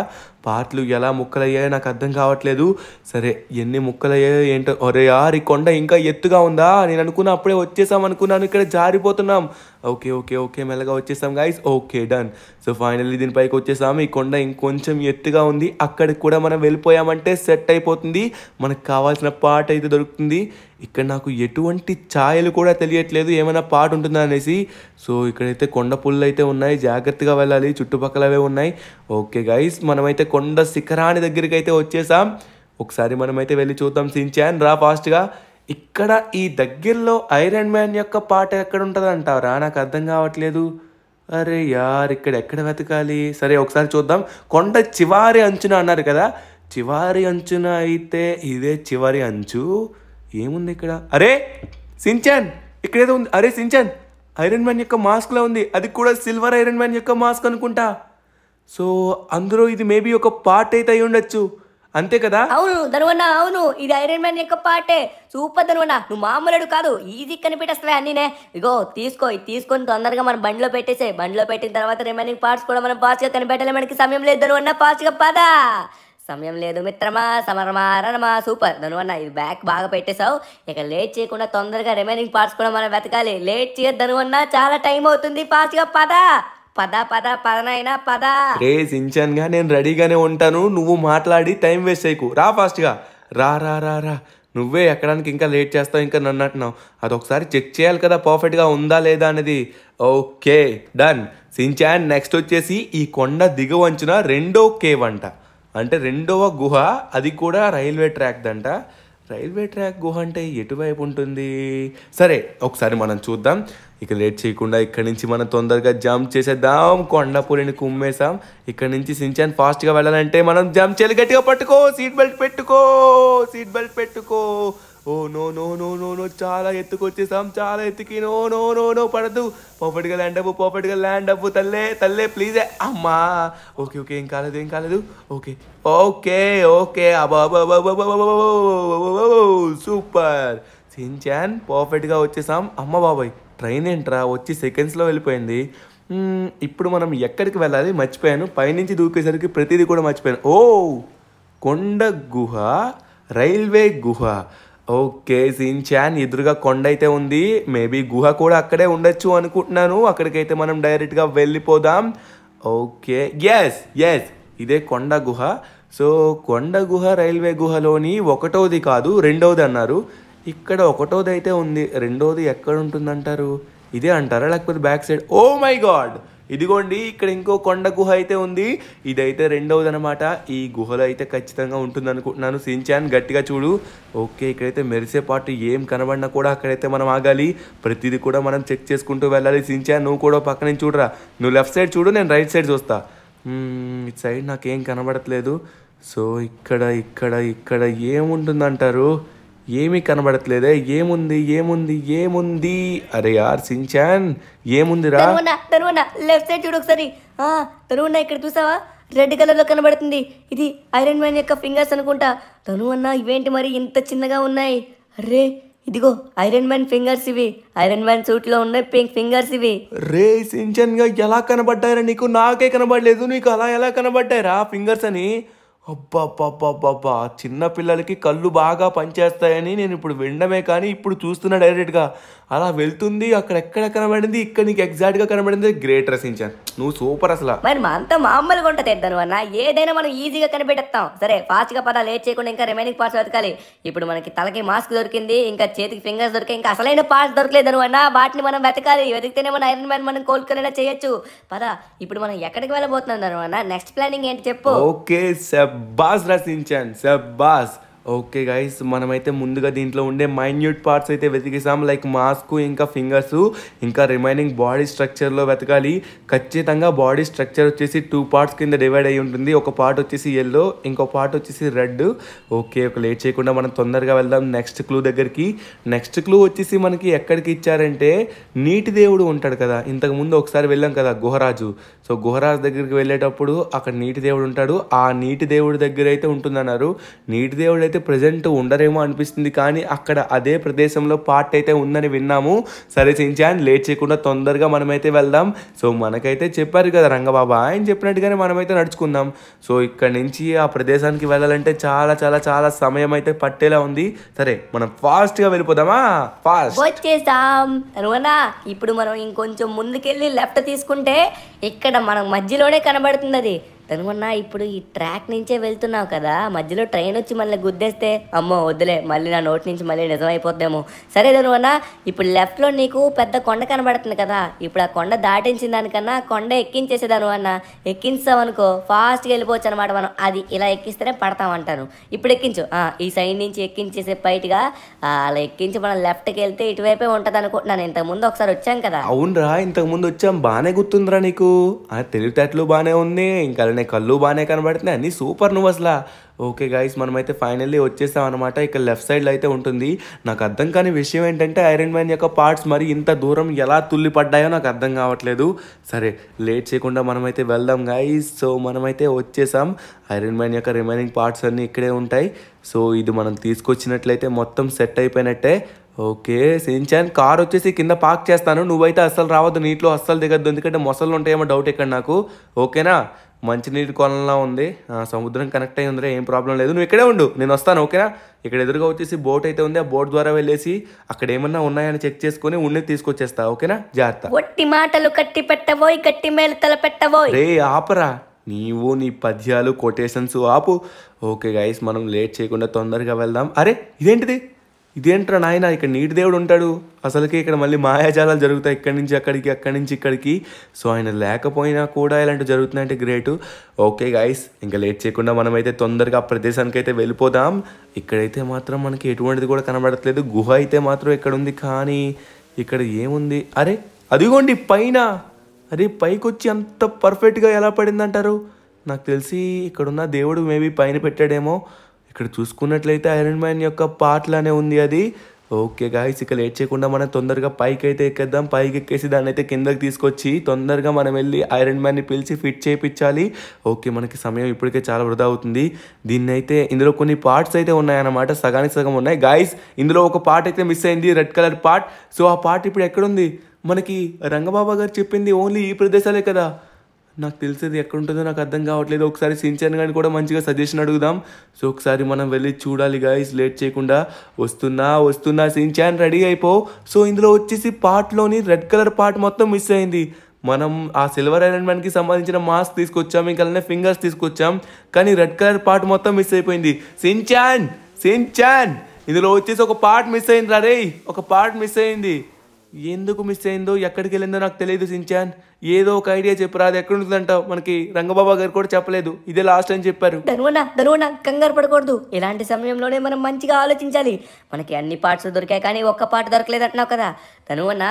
పార్ట్లు ఎలా ముక్కలయ్యాయో నాకు అర్థం కావట్లేదు సరే ఎన్ని ముక్కలయ్యాయో ఏంటో ఒరే ఈ కొండ ఇంకా ఎత్తుగా ఉందా నేను అనుకున్నా అప్పుడే వచ్చేసాం అనుకున్నాను ఇక్కడ జారిపోతున్నాం ఓకే ఓకే ఓకే మెల్లగా వచ్చేసాం guys okay done so finally దీనిపైకి వచ్చేసాము ఈ కొండ ఇంకొంచెం ఎత్తుగా ఉంది అక్కడికి కూడా మనం వెళ్ళిపోయామంటే సెట్ అయిపోతుంది మనకు కావాల్సిన పాట అయితే దొరుకుతుంది ఇక్కడ నాకు ఎటువంటి ఛాయలు కూడా తెలియట్లేదు ఏమైనా పాట ఉంటుందా అనేసి సో ఇక్కడైతే కొండ పుల్లు అయితే ఉన్నాయి జాగ్రత్తగా వెళ్ళాలి చుట్టుపక్కలవే ఉన్నాయి ఓకే గైస్ మనమైతే కొండ శిఖరాని దగ్గరికి అయితే వచ్చేసాం ఒకసారి మనమైతే వెళ్ళి చూద్దాం సించాన్ రా ఫాస్ట్గా ఇక్కడ ఈ దగ్గరలో ఐరన్ మ్యాన్ యొక్క పాట ఎక్కడ అంటారా నాకు అర్థం కావట్లేదు అరే యార్ ఇక్కడ ఎక్కడ వెతకాలి సరే ఒకసారి చూద్దాం కొండ చివారి అంచున అన్నారు కదా చివారి అంచున అయితే ఇదే చివరి అంచు ఏముంది ఇక్కడ అరే సించాన్ ఇక్కడేదో ఉంది అరే సించాన్ ఐరన్ మ్యాన్ యొక్క మాస్క్లో ఉంది అది కూడా సిల్వర్ ఐరన్ మ్యాన్ యొక్క మాస్క్ అనుకుంటా సో అందులో ఇది మేబీ ఒక పార్ట్ అయితే అయి ఉండొచ్చు అంతే కదా అవును ధనువన్న అవును ఇది ఐరన్ మ్యాన్ యొక్క పార్టే సూపర్ ధనువన్న నువ్వు మామూలుడు కాదు ఈజీ కనిపెట్టేస్తావే అన్నీనే ఇగో తీసుకో ఇది తీసుకొని తొందరగా మనం బండిలో పెట్టేసే బండిలో పెట్టిన తర్వాత రిమైనింగ్ పార్ట్స్ కూడా మనం పాస్గా కనిపెట్టాలి మనకి సమయం లేదు ధనువన్న ఫాస్ట్గా పదా సమయం లేదు మిత్రమా సమరమా రణమా సూపర్ ధనువన్న ఇది బ్యాక్ బాగా పెట్టేశావు ఇక లేట్ చేయకుండా తొందరగా రిమైనింగ్ పార్ట్స్ కూడా మనం వెతకాలి లేట్ చేయదు ధనువన్న చాలా టైం అవుతుంది పాస్గా పదా పద పద పదనైనా పద రే సించన్ గా నేను రెడీగానే ఉంటాను నువ్వు మాట్లాడి టైం వేస్ట్ చేయకు రా ఫాస్ట్ గా రా రా రా రా నువ్వే ఎక్కడానికి ఇంకా లేట్ చేస్తావు ఇంకా నన్ను అంటున్నావు అదొకసారి చెక్ చేయాలి కదా పర్ఫెక్ట్గా ఉందా లేదా అనేది ఓకే డన్ సించాన్ నెక్స్ట్ వచ్చేసి ఈ కొండ దిగవంచిన రెండో కేవ్ అంట అంటే రెండవ గుహ అది కూడా రైల్వే ట్రాక్ దంట రైల్వే ట్రాక్ గుహ అంటే ఎటువైపు ఉంటుంది సరే ఒకసారి మనం చూద్దాం ఇక లేట్ చేయకుండా ఇక్కడ నుంచి మనం తొందరగా జంప్ చేసేద్దాం కొండపూరిని కుమ్మేసాం ఇక్కడ నుంచి సించాన్ ఫాస్ట్గా వెళ్ళాలంటే మనం జంప్ చేయాలి గట్టిగా పట్టుకో సీట్ బెల్ట్ పెట్టుకో సీట్ బెల్ట్ పెట్టుకో oh no no no no no చాలా ఎత్తుకు వచ్చేసాం చాలా ఎత్తుకి నో నో నో నో పడద్దు పర్ఫెక్ట్గా ల్యాండ్ అవ్వు పర్ఫెక్ట్గా ల్యాండ్ అవ్వు తల్లే తల్లే ప్లీజే అమ్మా ఓకే ఓకే ఏం కాలేదు ఏం కాలేదు okay okay okay super Shinchan పర్ఫెక్ట్గా వచ్చేసాం అమ్మ బాబాయ్ ట్రైన్ ఏంట్రా వచ్చి సెకండ్స్లో వెళ్ళిపోయింది ఇప్పుడు మనం ఎక్కడికి వెళ్ళాలి మర్చిపోయాను పైనుంచి దూకేసరికి ప్రతిదీ కూడా మర్చిపోయాను ఓ కొండ గుహ రైల్వే గుహ ఓకే సీన్ చాన్ ఎదురుగా కొండ అయితే ఉంది మేబీ గుహ కూడా అక్కడే ఉండొచ్చు అనుకుంటున్నాను అక్కడికైతే మనం డైరెక్ట్గా వెళ్ళిపోదాం ఓకే ఎస్ ఎస్ ఇదే కొండ గుహ సో కొండ గుహ రైల్వే గుహలోని ఒకటోది కాదు రెండవది అన్నారు ఇక్కడ ఒకటోది అయితే ఉంది రెండోది ఎక్కడ ఉంటుందంటారు ఇదే అంటారా లేకపోతే back side oh my god ఇదిగోండి ఇక్కడ ఇంకో కొండ గుహ అయితే ఉంది ఇదైతే రెండవది అనమాట ఈ గుహలో అయితే ఖచ్చితంగా ఉంటుంది అనుకుంటున్నాను సించాన్ గట్టిగా చూడు ఓకే ఇక్కడైతే మెరిసే పాటు ఏం కనబడినా కూడా అక్కడైతే మనం ఆగాలి ప్రతిదీ కూడా మనం చెక్ చేసుకుంటూ వెళ్ళాలి సించాన్ నువ్వు కూడా పక్క నుంచి చూడరా నువ్వు లెఫ్ట్ సైడ్ చూడు నేను రైట్ సైడ్ చూస్తా ఇటు సైడ్ నాకేం కనబడట్లేదు సో ఇక్కడ ఇక్కడ ఇక్కడ ఏముంటుందంటారు ఏమీ కనబడట్లేదే ఏముంది ఏముంది ఏముంది అరే యార్ సించాన్ ఏముందిరా తనువనా లెఫ్ట్ సైడ్ చూడు ఒకసారి తనువనా ఇక్కడ చూసావా రెడ్ లో కనబడుతుంది ఇది ఐరన్ మ్యాన్ యొక్క ఫింగర్స్ అనుకుంటా తను అన్న ఇవేంటి మరి ఇంత చిన్నగా ఉన్నాయి అరే ఇదిగో ఐరన్ మ్యాన్ ఫింగర్స్ ఇవి ఐరన్ మ్యాన్ సూట్ లో ఉన్నాయి పింక్ ఫింగర్స్ ఇవి రే సింఛన్ గా ఎలా కనబడ్డారా నీకు నాకే కనబడలేదు నీకు అలా ఎలా కనబడ్డారా ఫింగర్స్ అని అబ్బాబ్బాబ్బాబ్బా చిన్నపిల్లలకి కళ్ళు బాగా పనిచేస్తాయని నేను ఇప్పుడు వినడమే కానీ ఇప్పుడు చూస్తున్నా డైరెక్ట్గా అలా వెళ్తుంది అక్కడ ఎక్కడ కనబడింది ఇక్కడ నీకు ఎగ్జాక్ట్గా కనబడింది గ్రేట్ రసించాను నువ్వు సూపర్ అసలు మరి మా అంతా మామూలుగా ఉంటుంది ఇద్దరు అన్న ఏదైనా మనం ఈజీగా కనిపెట్టేస్తాం సరే ఫాస్ట్గా పదా లేట్ చేయకుండా ఇంకా రిమైనింగ్ పార్ట్స్ వెతకాలి ఇప్పుడు మనకి తలకి మాస్క్ దొరికింది ఇంకా చేతికి ఫింగర్స్ దొరికాయి ఇంకా అసలైన పార్ట్స్ దొరకలేదు అన్న వాటిని మనం వెతకాలి వెతికితేనే మన ఐరన్ మ్యాన్ మనం కోలుకునేలా చేయొచ్చు పదా ఇప్పుడు మనం ఎక్కడికి వెళ్ళబోతున్నాం అన్న నెక్స్ట్ ప్లానింగ్ ఏంటి చెప్పు ఓకే సబ్ शाबाश रासिन चैन शाबाश ఓకే గైస్ మనమైతే ముందుగా దీంట్లో ఉండే మైన్యూట్ పార్ట్స్ అయితే వెతికేసాం లైక్ మాస్క్ ఇంకా ఫింగర్స్ ఇంకా రిమైనింగ్ బాడీ స్ట్రక్చర్లో వెతకాలి ఖచ్చితంగా బాడీ స్ట్రక్చర్ వచ్చేసి టూ పార్ట్స్ కింద డివైడ్ అయి ఉంటుంది ఒక పార్ట్ వచ్చేసి ఎల్లో ఇంకో పార్ట్ వచ్చేసి రెడ్ ఓకే ఒక లేట్ చేయకుండా మనం తొందరగా వెళ్దాం నెక్స్ట్ క్లూ దగ్గరికి నెక్స్ట్ క్లూ వచ్చేసి మనకి ఎక్కడికి ఇచ్చారంటే నీటి దేవుడు ఉంటాడు కదా ఇంతకుముందు ఒకసారి వెళ్ళాం కదా గుహరాజు సో గుహరాజు దగ్గరికి వెళ్ళేటప్పుడు అక్కడ నీటి దేవుడు ఉంటాడు ఆ నీటి దేవుడి దగ్గర అయితే ఉంటుందన్నారు నీటి దేవుడు అయితే ప్రజెంట్ ఉండరేమో అనిపిస్తుంది కానీ అక్కడ అదే ప్రదేశంలో పార్ట్ అయితే ఉందని విన్నాము సరే సించాన్ లేట్ చేయకుండా తొందరగా మనమైతే వెళ్దాం సో మనకైతే చెప్పారు కదా రంగబాబు ఆయన చెప్పినట్టుగానే మనమైతే నడుచుకుందాం సో ఇక్కడ నుంచి ఆ ప్రదేశానికి వెళ్ళాలంటే చాలా చాలా చాలా సమయం అయితే పట్టేలా ఉంది సరే మనం ఫాస్ట్ గా వెళ్ళిపోదామా ఫాస్ట్ వచ్చేసాం ఇప్పుడు మనం ఇంకొంచెం ముందుకెళ్ళి లెఫ్ట్ తీసుకుంటే ఇక్కడ మనం మధ్యలోనే కనబడుతుంది తనుకున్నా ఇప్పుడు ఈ ట్రాక్ నుంచే వెళ్తున్నావు కదా మధ్యలో ట్రైన్ వచ్చి మళ్ళీ గుద్దేస్తే అమ్మో వద్దులే మళ్ళీ నా నోటి నుంచి మళ్ళీ నిజమైపోద్దేమో సరే తనుకున్నా ఇప్పుడు లెఫ్ట్లో నీకు పెద్ద కొండ కనబడుతుంది కదా ఇప్పుడు ఆ కొండ దాటించిన దానికన్నా కొండ ఎక్కించేసేదాను అన్న ఫాస్ట్ ఫాస్ట్గా వెళ్ళిపోవచ్చు అనమాట మనం అది ఇలా ఎక్కిస్తేనే పడతామంటాను ఇప్పుడు ఎక్కించు ఈ సైడ్ నుంచి ఎక్కించేసే బయటగా అలా ఎక్కించి మనం లెఫ్ట్కి వెళ్తే ఇటువైపే ఉంటుంది అనుకుంటున్నాను ముందు ఒకసారి వచ్చాం కదా అవునరా ముందు వచ్చాం బాగానే గుర్తుందిరా నీకు తెలివితేటలు బాగానే ఉంది ఇంకా కనబడుతున్నాయి కళ్ళు బాగానే కనబడుతున్నాయి అన్నీ సూపర్ నువ్వు అసలు ఓకే గాయస్ మనమైతే ఫైనల్లీ వచ్చేసాం అనమాట ఇక్కడ లెఫ్ట్ సైడ్లో అయితే ఉంటుంది నాకు అర్థం కాని విషయం ఏంటంటే ఐరన్ మ్యాన్ యొక్క పార్ట్స్ మరి ఇంత దూరం ఎలా తుల్లి పడ్డాయో నాకు అర్థం కావట్లేదు సరే లేట్ చేయకుండా మనమైతే వెళ్దాం గాయస్ సో మనమైతే వచ్చేసాం ఐరన్ మ్యాన్ యొక్క రిమైనింగ్ పార్ట్స్ అన్నీ ఇక్కడే ఉంటాయి సో ఇది మనం తీసుకొచ్చినట్లయితే మొత్తం సెట్ అయిపోయినట్టే ఓకే సించాన్ కార్ వచ్చేసి కింద పార్క్ చేస్తాను నువ్వైతే అస్సలు రావద్దు నీటిలో అస్సలు దిగద్దు ఎందుకంటే మొసలు ఉంటాయేమో డౌట్ ఇక్కడ నాకు ఓకేనా మంచినీటి కొలంలో ఉంది సముద్రం కనెక్ట్ అయ్యి ఉందిరా ఏం ప్రాబ్లం లేదు నువ్వు ఇక్కడే ఉండు నేను వస్తాను ఓకేనా ఇక్కడ ఎదురుగా వచ్చేసి బోట్ అయితే ఉంది ఆ బోట్ ద్వారా వెళ్ళేసి అక్కడ ఏమన్నా ఉన్నాయని చెక్ చేసుకుని ఉండి తీసుకొచ్చేస్తా ఓకేనా జాగ్రత్త ఒట్టి మాటలు కట్టి పెట్టవో గట్టి మేలు పెట్టవో రే ఆపరా నీవు నీ పద్యాలు కొటేషన్స్ ఆపు ఓకే గైస్ మనం లేట్ చేయకుండా తొందరగా వెళ్దాం అరే ఇదేంటిది ఇదేంట్రా నాయన ఇక్కడ నీటి దేవుడు ఉంటాడు అసలుకి ఇక్కడ మళ్ళీ మాయాజాలాలు జరుగుతాయి ఇక్కడి నుంచి అక్కడికి అక్కడి నుంచి ఇక్కడికి సో ఆయన లేకపోయినా కూడా ఇలాంటివి జరుగుతున్నాయంటే గ్రేట్ ఓకే గైస్ ఇంకా లేట్ చేయకుండా మనమైతే తొందరగా ఆ ప్రదేశానికి అయితే వెళ్ళిపోదాం ఇక్కడైతే మాత్రం మనకి ఎటువంటిది కూడా కనబడట్లేదు గుహ అయితే మాత్రం ఇక్కడ ఉంది కానీ ఇక్కడ ఏముంది అరే అదిగోండి పైన అరే పైకి వచ్చి అంత పర్ఫెక్ట్గా ఎలా పడిందంటారు నాకు తెలిసి ఇక్కడున్న దేవుడు మేబీ పైన పెట్టాడేమో ఇక్కడ చూసుకున్నట్లయితే ఐరన్ మ్యాన్ యొక్క పార్ట్లానే ఉంది అది ఓకే గాయస్ ఇక లేట్ చేయకుండా మనం తొందరగా పైకి అయితే ఎక్కేద్దాం పైకి ఎక్కేసి దాన్ని అయితే కిందకి తీసుకొచ్చి తొందరగా మనం వెళ్ళి ఐరన్ మ్యాన్ని పిలిచి ఫిట్ చేయించాలి ఓకే మనకి సమయం ఇప్పటికే చాలా వృధా అవుతుంది దీన్ని అయితే ఇందులో కొన్ని పార్ట్స్ అయితే ఉన్నాయన్నమాట సగానికి సగం ఉన్నాయి గాయస్ ఇందులో ఒక పార్ట్ అయితే మిస్ అయింది రెడ్ కలర్ పార్ట్ సో ఆ పార్ట్ ఇప్పుడు ఎక్కడుంది మనకి రంగబాబా గారు చెప్పింది ఓన్లీ ఈ ప్రదేశాలే కదా నాకు తెలిసేది ఎక్కడుంటుందో నాకు అర్థం కావట్లేదు ఒకసారి సించన్ గారిని కూడా మంచిగా సజెషన్ అడుగుదాం సో ఒకసారి మనం వెళ్ళి చూడాలి గాయస్ లేట్ చేయకుండా వస్తున్నా వస్తున్నా సించాన్ రెడీ అయిపో సో ఇందులో వచ్చేసి పార్ట్లోని రెడ్ కలర్ పార్ట్ మొత్తం మిస్ అయింది మనం ఆ సిల్వర్ ఐరన్ మ్యాన్కి సంబంధించిన మాస్క్ తీసుకొచ్చాం ఇంకా ఫింగర్స్ తీసుకొచ్చాం కానీ రెడ్ కలర్ పార్ట్ మొత్తం మిస్ అయిపోయింది సిన్చాన్ సిన్చాన్ ఇందులో వచ్చేసి ఒక పార్ట్ మిస్ అయింది రే ఒక పార్ట్ మిస్ అయింది ఎందుకు మిస్ అయిందో ఎక్కడికి వెళ్ళిందో నాకు తెలియదు సించాన్ ఏదో ఒక ఐడియా చెప్పరా అది ఎక్కడుంటుందంట మనకి రంగబాబా గారు కూడా చెప్పలేదు ఇదే లాస్ట్ అని చెప్పారు కంగారు పడకూడదు ఇలాంటి సమయంలోనే మనం మంచిగా ఆలోచించాలి మనకి అన్ని పార్ట్స్ దొరికాయి కానీ ఒక్క పాట దొరకలేదంటున్నావు కదా ధనువన్న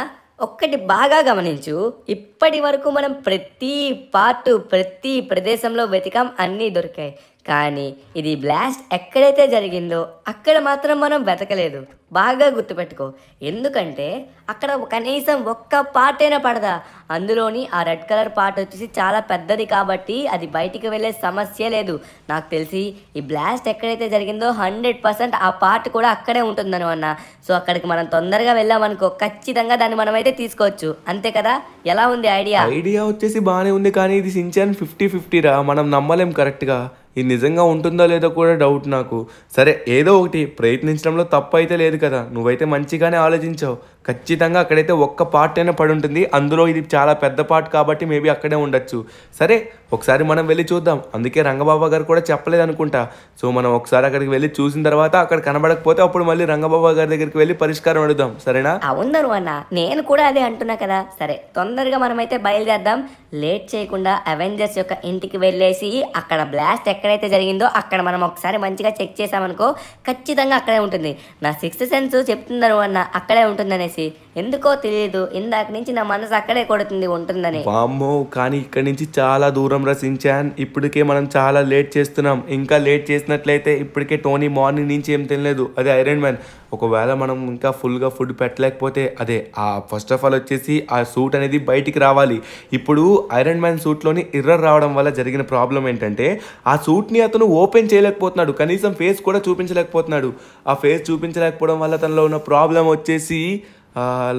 ఒక్కటి బాగా గమనించు ఇప్పటి వరకు మనం ప్రతి పార్ట్ ప్రతి ప్రదేశంలో వెతికాం అన్నీ దొరికాయి కానీ ఇది బ్లాస్ట్ ఎక్కడైతే జరిగిందో అక్కడ మాత్రం మనం బ్రతకలేదు బాగా గుర్తుపెట్టుకో ఎందుకంటే అక్కడ కనీసం ఒక్క పార్ట్ అయినా పడదా అందులోని ఆ రెడ్ కలర్ పార్ట్ వచ్చేసి చాలా పెద్దది కాబట్టి అది బయటికి వెళ్ళే సమస్య లేదు నాకు తెలిసి ఈ బ్లాస్ట్ ఎక్కడైతే జరిగిందో హండ్రెడ్ పర్సెంట్ ఆ పార్ట్ కూడా అక్కడే ఉంటుందని అన్న సో అక్కడికి మనం తొందరగా వెళ్ళామనుకో ఖచ్చితంగా దాన్ని మనం అయితే తీసుకోవచ్చు అంతే కదా ఎలా ఉంది ఐడియా ఐడియా వచ్చేసి బాగానే ఉంది కానీ ఇది సించాన్ ఫిఫ్టీ ఫిఫ్టీ రా మనం నమ్మలేం కరెక్ట్గా ఇది నిజంగా ఉంటుందో లేదో కూడా డౌట్ నాకు సరే ఏదో ఒకటి ప్రయత్నించడంలో తప్పు అయితే లేదు కదా నువ్వైతే మంచిగానే ఆలోచించావు ఖచ్చితంగా అక్కడైతే ఒక్క పార్ట్ అయినా పడి ఉంటుంది అందులో ఇది చాలా పెద్ద పార్ట్ కాబట్టి మేబీ అక్కడే ఉండొచ్చు సరే ఒకసారి మనం వెళ్ళి చూద్దాం అందుకే రంగబాబా గారు కూడా చెప్పలేదు అనుకుంటా సో మనం ఒకసారి అక్కడికి వెళ్ళి చూసిన తర్వాత అక్కడ కనబడకపోతే అప్పుడు మళ్ళీ రంగబాబా గారి దగ్గరికి వెళ్ళి పరిష్కారం అడుగుదాం సరేనా అవును అన్న నేను కూడా అదే అంటున్నా కదా సరే తొందరగా మనమైతే బయలుదేరదాం లేట్ చేయకుండా అవెంజర్స్ యొక్క ఇంటికి వెళ్ళేసి అక్కడ బ్లాస్ట్ ఎక్కడైతే జరిగిందో అక్కడ మనం ఒకసారి మంచిగా చెక్ చేసామనుకో ఖచ్చితంగా అక్కడే ఉంటుంది నా సిక్స్త్ సెన్స్ చెప్తున్నారు అన్న అక్కడే ఉంటుందనేసి అనేసి ఎందుకో తెలియదు ఇందాక నుంచి నా మనసు అక్కడే కొడుతుంది ఉంటుందని అమ్మో కానీ ఇక్కడి నుంచి చాలా దూరం రసించాన్ ఇప్పటికే మనం చాలా లేట్ చేస్తున్నాం ఇంకా లేట్ చేసినట్లయితే ఇప్పటికే టోనీ మార్నింగ్ నుంచి ఏం తినలేదు అదే ఐరన్ మ్యాన్ ఒకవేళ మనం ఇంకా ఫుల్గా ఫుడ్ పెట్టలేకపోతే అదే ఆ ఫస్ట్ ఆఫ్ ఆల్ వచ్చేసి ఆ సూట్ అనేది బయటికి రావాలి ఇప్పుడు ఐరన్ మ్యాన్ సూట్లోని ఇర్రర్ రావడం వల్ల జరిగిన ప్రాబ్లం ఏంటంటే ఆ సూట్ని అతను ఓపెన్ చేయలేకపోతున్నాడు కనీసం ఫేస్ కూడా చూపించలేకపోతున్నాడు ఆ ఫేస్ చూపించలేకపోవడం వల్ల తనలో ఉన్న ప్రాబ్లం వచ్చేసి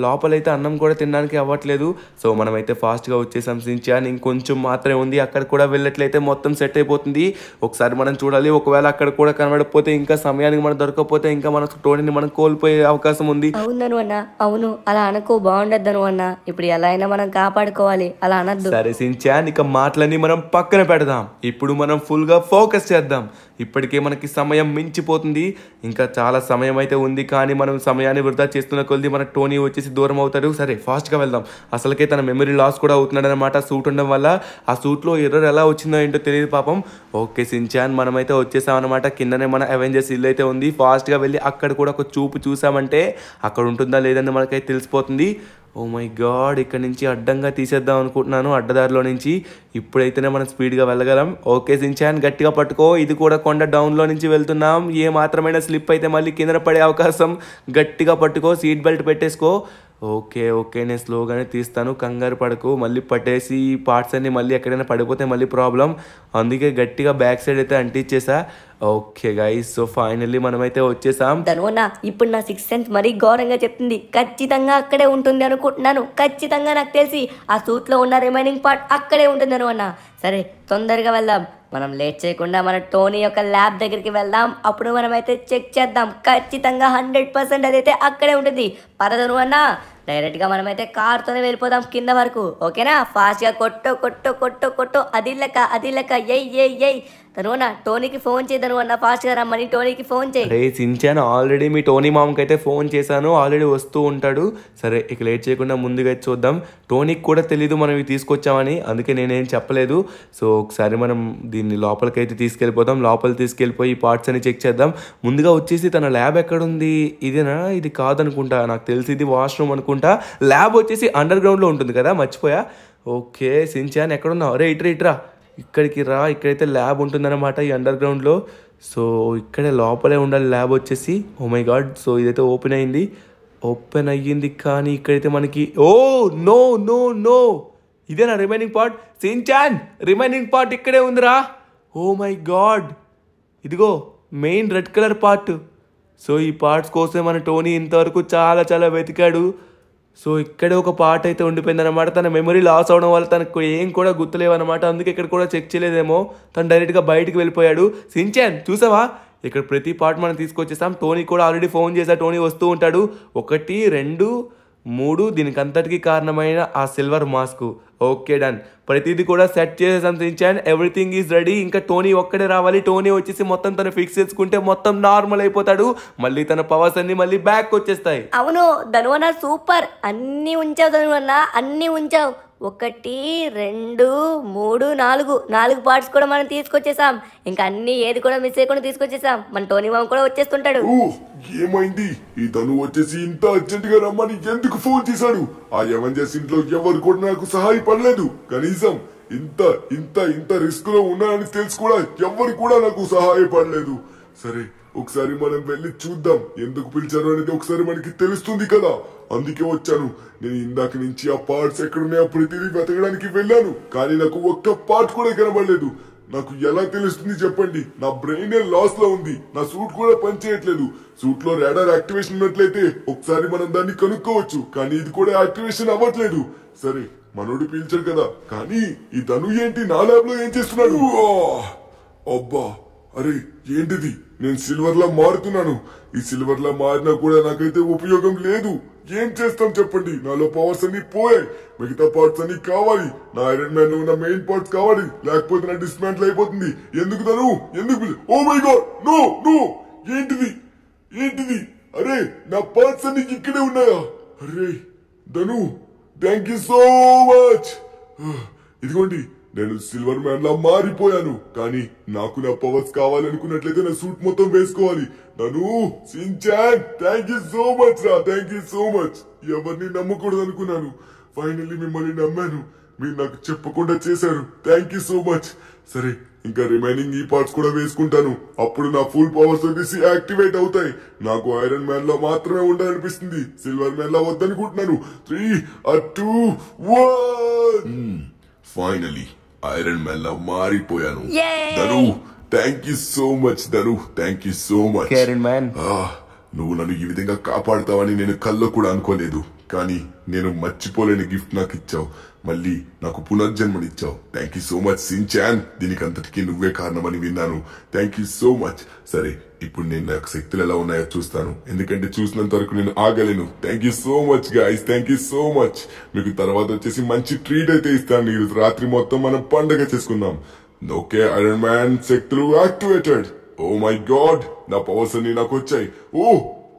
లోపలైతే అన్నం కూడా తినడానికి అవ్వట్లేదు సో మనమైతే ఫాస్ట్గా వచ్చేసాం సించాన్ ఇంకొంచెం మాత్రమే ఉంది అక్కడ కూడా వెళ్ళట్లయితే మొత్తం సెట్ అయిపోతుంది ఒకసారి మనం చూడాలి ఒకవేళ అక్కడ కూడా కనబడకపోతే ఇంకా సమయానికి మనం దొరకకపోతే ఇంకా మన టోనీని మనం కోల్పోయే అవకాశం ఉంది అవునను అన్న అవును అలా అనుకో బాగుండద్దు అన్న ఇప్పుడు ఎలా అయినా మనం కాపాడుకోవాలి అలా అనద్దు సరే సించాన్ ఇక మాటలన్నీ మనం పక్కన పెడదాం ఇప్పుడు మనం ఫుల్గా ఫోకస్ చేద్దాం ఇప్పటికే మనకి సమయం మించిపోతుంది ఇంకా చాలా సమయం అయితే ఉంది కానీ మనం సమయాన్ని వృధా చేస్తున్న కొద్ది మన టోనీ వచ్చేసి దూరం అవుతాడు సరే ఫాస్ట్గా వెళ్దాం అసలుకే తన మెమరీ లాస్ కూడా అవుతున్నాడు అనమాట సూట్ ఉండడం వల్ల ఆ సూట్లో ఎర్రర్ ఎలా వచ్చిందో ఏంటో తెలియదు పాపం ఓకే సించాన్ మనమైతే వచ్చేసామన్నమాట కిందనే మన అవెంజర్స్ ఇల్లు అయితే ఉంది ఫాస్ట్గా వెళ్ళి అక్కడ కూడా ఒక చూపు చూసామంటే అక్కడ ఉంటుందా లేదని మనకైతే తెలిసిపోతుంది ఓ మై గాడ్ ఇక్కడ నుంచి అడ్డంగా తీసేద్దాం అనుకుంటున్నాను అడ్డదారిలో నుంచి ఇప్పుడైతేనే మనం స్పీడ్గా వెళ్ళగలం ఓకే సించాన్ గట్టిగా పట్టుకో ఇది కూడా కొండ డౌన్లో నుంచి వెళ్తున్నాం ఏ మాత్రమైన స్లిప్ అయితే మళ్ళీ కింద పడే అవకాశం గట్టిగా పట్టుకో సీట్ బెల్ట్ పెట్టేసుకో ఓకే ఓకే నేను స్లోగానే తీస్తాను కంగారు పడకు మళ్ళీ పట్టేసి పార్ట్స్ అన్నీ మళ్ళీ ఎక్కడైనా పడిపోతే మళ్ళీ ప్రాబ్లం అందుకే గట్టిగా బ్యాక్ సైడ్ అయితే అంటించేసా ఓకే గైస్ సో ఫైనల్లీ మనమైతే వచ్చేసాం తనువన్న ఇప్పుడు నా సిక్స్ సెన్స్ మరీ ఘోరంగా చెప్తుంది ఖచ్చితంగా అక్కడే ఉంటుంది అనుకుంటున్నాను ఖచ్చితంగా నాకు తెలిసి ఆ లో ఉన్న రిమైనింగ్ పార్ట్ అక్కడే ఉంటుంది అనువన్న సరే తొందరగా వెళ్దాం మనం లేట్ చేయకుండా మన టోనీ యొక్క ల్యాబ్ దగ్గరికి వెళ్దాం అప్పుడు మనమైతే చెక్ చేద్దాం ఖచ్చితంగా హండ్రెడ్ పర్సెంట్ అదైతే అక్కడే ఉంటుంది పరదను అన్నా డైరెక్ట్గా మనమైతే తోనే వెళ్ళిపోదాం కింద వరకు ఓకేనా ఫాస్ట్గా కొట్టు కొట్టు కొట్టు కొట్టు అది లెక్క అది లెక్క ఎయ్ ఎయ్ ఎయ్ రోనా టోనీకి ఫోన్ చేద్దాను అన్న ఫాస్ట్గా రమ్మని టోనీకి ఫోన్ చేయి ఆల్రెడీ మీ టోనీ మామకి అయితే ఫోన్ చేశాను ఆల్రెడీ వస్తూ ఉంటాడు సరే ఇక లేట్ చేయకుండా ముందుగా చూద్దాం టోనీకి కూడా తెలీదు మనం ఇవి తీసుకొచ్చామని అందుకే నేనేం చెప్పలేదు సో ఒకసారి మనం దీన్ని లోపలికి అయితే తీసుకెళ్ళిపోదాం లోపల తీసుకెళ్ళిపోయి పార్ట్స్ అని చెక్ చేద్దాం ముందుగా వచ్చేసి తన ల్యాబ్ ఎక్కడుంది ఇదేనా ఇది కాదనుకుంటా నాకు తెలిసి ఇది వాష్రూమ్ అనుకుంటా ల్యాబ్ వచ్చేసి అండర్ గ్రౌండ్లో ఉంటుంది కదా మర్చిపోయా ఓకే సించాన్ ఎక్కడున్నావు రే ఇట్రా ఇట్రా ఇక్కడికి రా ఇక్కడైతే ల్యాబ్ ఉంటుందన్నమాట ఈ అండర్ గ్రౌండ్లో సో ఇక్కడే లోపలే ఉండాలి ల్యాబ్ వచ్చేసి ఓ మై గాడ్ సో ఇదైతే ఓపెన్ అయింది ఓపెన్ అయ్యింది కానీ ఇక్కడైతే మనకి ఓ నో నో నో ఇదేనా రిమైనింగ్ పార్ట్ సిన్ రిమైనింగ్ పార్ట్ ఇక్కడే ఉందిరా ఓ మై గాడ్ ఇదిగో main red colour part so ఈ పార్ట్స్ కోసం మన టోనీ ఇంతవరకు చాలా చాలా వెతికాడు సో ఇక్కడ ఒక పార్ట్ అయితే ఉండిపోయింది అనమాట తన మెమరీ లాస్ అవడం వల్ల తనకు ఏం కూడా గుర్తులేవన్నమాట అందుకే ఇక్కడ కూడా చెక్ చేయలేదేమో తను డైరెక్ట్గా బయటికి వెళ్ళిపోయాడు సించాన్ చూసావా ఇక్కడ ప్రతి పార్ట్ మనం తీసుకొచ్చేసాం టోనీ కూడా ఆల్రెడీ ఫోన్ చేశా టోనీ వస్తూ ఉంటాడు ఒకటి రెండు మూడు దీనికి అంతటికీ కారణమైన ఆ సిల్వర్ మాస్క్ ఓకే డన్ ప్రతిదీ కూడా సెట్ చేసేసాం సించాన్ ఎవ్రీథింగ్ ఈజ్ రెడీ ఇంకా టోనీ ఒక్కడే రావాలి టోనీ వచ్చేసి మొత్తం తను ఫిక్స్ చేసుకుంటే మొత్తం నార్మల్ అయిపోతాడు మళ్ళీ తన పవర్స్ అన్ని మళ్ళీ బ్యాక్ వచ్చేస్తాయి అవును ధనువన సూపర్ అన్ని ఉంచావు ధనువన్న అన్ని ఉంచావు ఒకటి రెండు మూడు నాలుగు నాలుగు పార్ట్స్ కూడా మనం తీసుకొచ్చేసాం ఇంకా అన్ని ఏది కూడా మిస్ అయ్యకుండా తీసుకొచ్చేసాం మన టోనీ మామ కూడా వచ్చేస్తుంటాడు ఏమైంది ఈ తను వచ్చేసి ఇంత అర్జెంట్ గా రమ్మని ఎందుకు ఫోన్ చేశాడు ఆ చేసి ఇంట్లో ఎవరు కూడా నాకు సహాయపడలేదు కనీసం ఇంత ఇంత ఇంత రిస్క్ లో ఉన్నానని తెలుసు కూడా ఎవరు కూడా నాకు సహాయపడలేదు సరే ఒకసారి మనం వెళ్ళి చూద్దాం ఎందుకు పిలిచారు అనేది ఒకసారి మనకి తెలుస్తుంది కదా అందుకే వచ్చాను నేను ఇందాక నుంచి ఆ పార్ట్స్ ఎక్కడున్నాయో ప్రతిదీ వెతకడానికి వెళ్ళాను కానీ నాకు ఒక్క పార్ట్ కూడా కనబడలేదు నాకు ఎలా తెలుస్తుంది చెప్పండి నా బ్రెయిన్ లాస్ లో ఉంది నా సూట్ కూడా పనిచేయట్లేదు సూట్ లో రాడార్ యాక్టివేషన్ ఉన్నట్లయితే ఒకసారి మనం దాన్ని కనుక్కోవచ్చు కానీ ఇది కూడా యాక్టివేషన్ అవ్వట్లేదు సరే మనోడు పీల్చాడు కదా కానీ ఈ తను ఏంటి నా ల్యాబ్ లో ఏం చేస్తున్నాడు అబ్బా అరే ఏంటిది నేను సిల్వర్ లా మారుతున్నాను ఈ సిల్వర్ లా మారినా కూడా నాకైతే ఉపయోగం లేదు ఏం చేస్తాం చెప్పండి నాలో పవర్స్ అన్ని పోయాయి మిగతా పార్ట్స్ అన్ని కావాలి నా ఐరన్ మ్యాన్ లో ఉన్న మెయిన్ పార్ట్స్ కావాలి లేకపోతే నా డిస్మాంటిల్ అయిపోతుంది ఎందుకు తను ఎందుకు oh my god no no ఏంటిది ఏంటిది అరే నా పార్ట్స్ అన్ని ఇక్కడే ఉన్నాయా అరే Dhanu thank you so much ఇదిగోండి నేను సిల్వర్ మ్యాన్ లా మారిపోయాను కానీ నాకు నా పవర్స్ కావాలనుకున్నట్లయితే నా సూట్ మొత్తం వేసుకోవాలి నన్ను Shinchan thank you so much రా థ్యాంక్ యూ సో మచ్ ఎవరిని నమ్మకూడదు అనుకున్నాను ఫైనల్లీ మిమ్మల్ని నమ్మాను మీరు నాకు చెప్పకుండా చేశారు థ్యాంక్ యూ సో మచ్ సరే ఇంకా రిమైనింగ్ ఈ పార్ట్స్ కూడా వేసుకుంటాను అప్పుడు నా ఫుల్ పవర్స్ వచ్చేసి యాక్టివేట్ అవుతాయి నాకు ఐరన్ మ్యాన్ లో మాత్రమే ఉండాలనిపిస్తుంది సిల్వర్ మ్యాన్ లో వద్దనుకుంటున్నాను three at two finally iron man లా మారిపోయాను Dhanu thank you so much Dhanu thank you so much iron man నువ్వు నన్ను ఈ విధంగా కాపాడుతావని నేను కల్లో కూడా అనుకోలేదు కానీ నేను మర్చిపోలేని గిఫ్ట్ నాకు ఇచ్చావు మళ్ళీ నాకు పునర్జన్మనిచ్చావు thank you so much Shinchan దీనికి అంతటికీ నువ్వే కారణమని విన్నాను థ్యాంక్ యూ సో మచ్ సరే ఇప్పుడు నేను నాకు శక్తులు ఎలా ఉన్నాయో చూస్తాను ఎందుకంటే చూసినంత వరకు నేను ఆగలేను thank you so much guys thank you so much మీకు తర్వాత వచ్చేసి మంచి ట్రీట్ అయితే ఇస్తాను ఈరోజు రాత్రి మొత్తం మనం పండగ చేసుకుందాం ఓకే ఐరన్ మ్యాన్ శక్తులు యాక్టివేటెడ్ ఓ మై గాడ్ నా పవర్స్ అన్ని నాకు వచ్చాయి ఓ oh,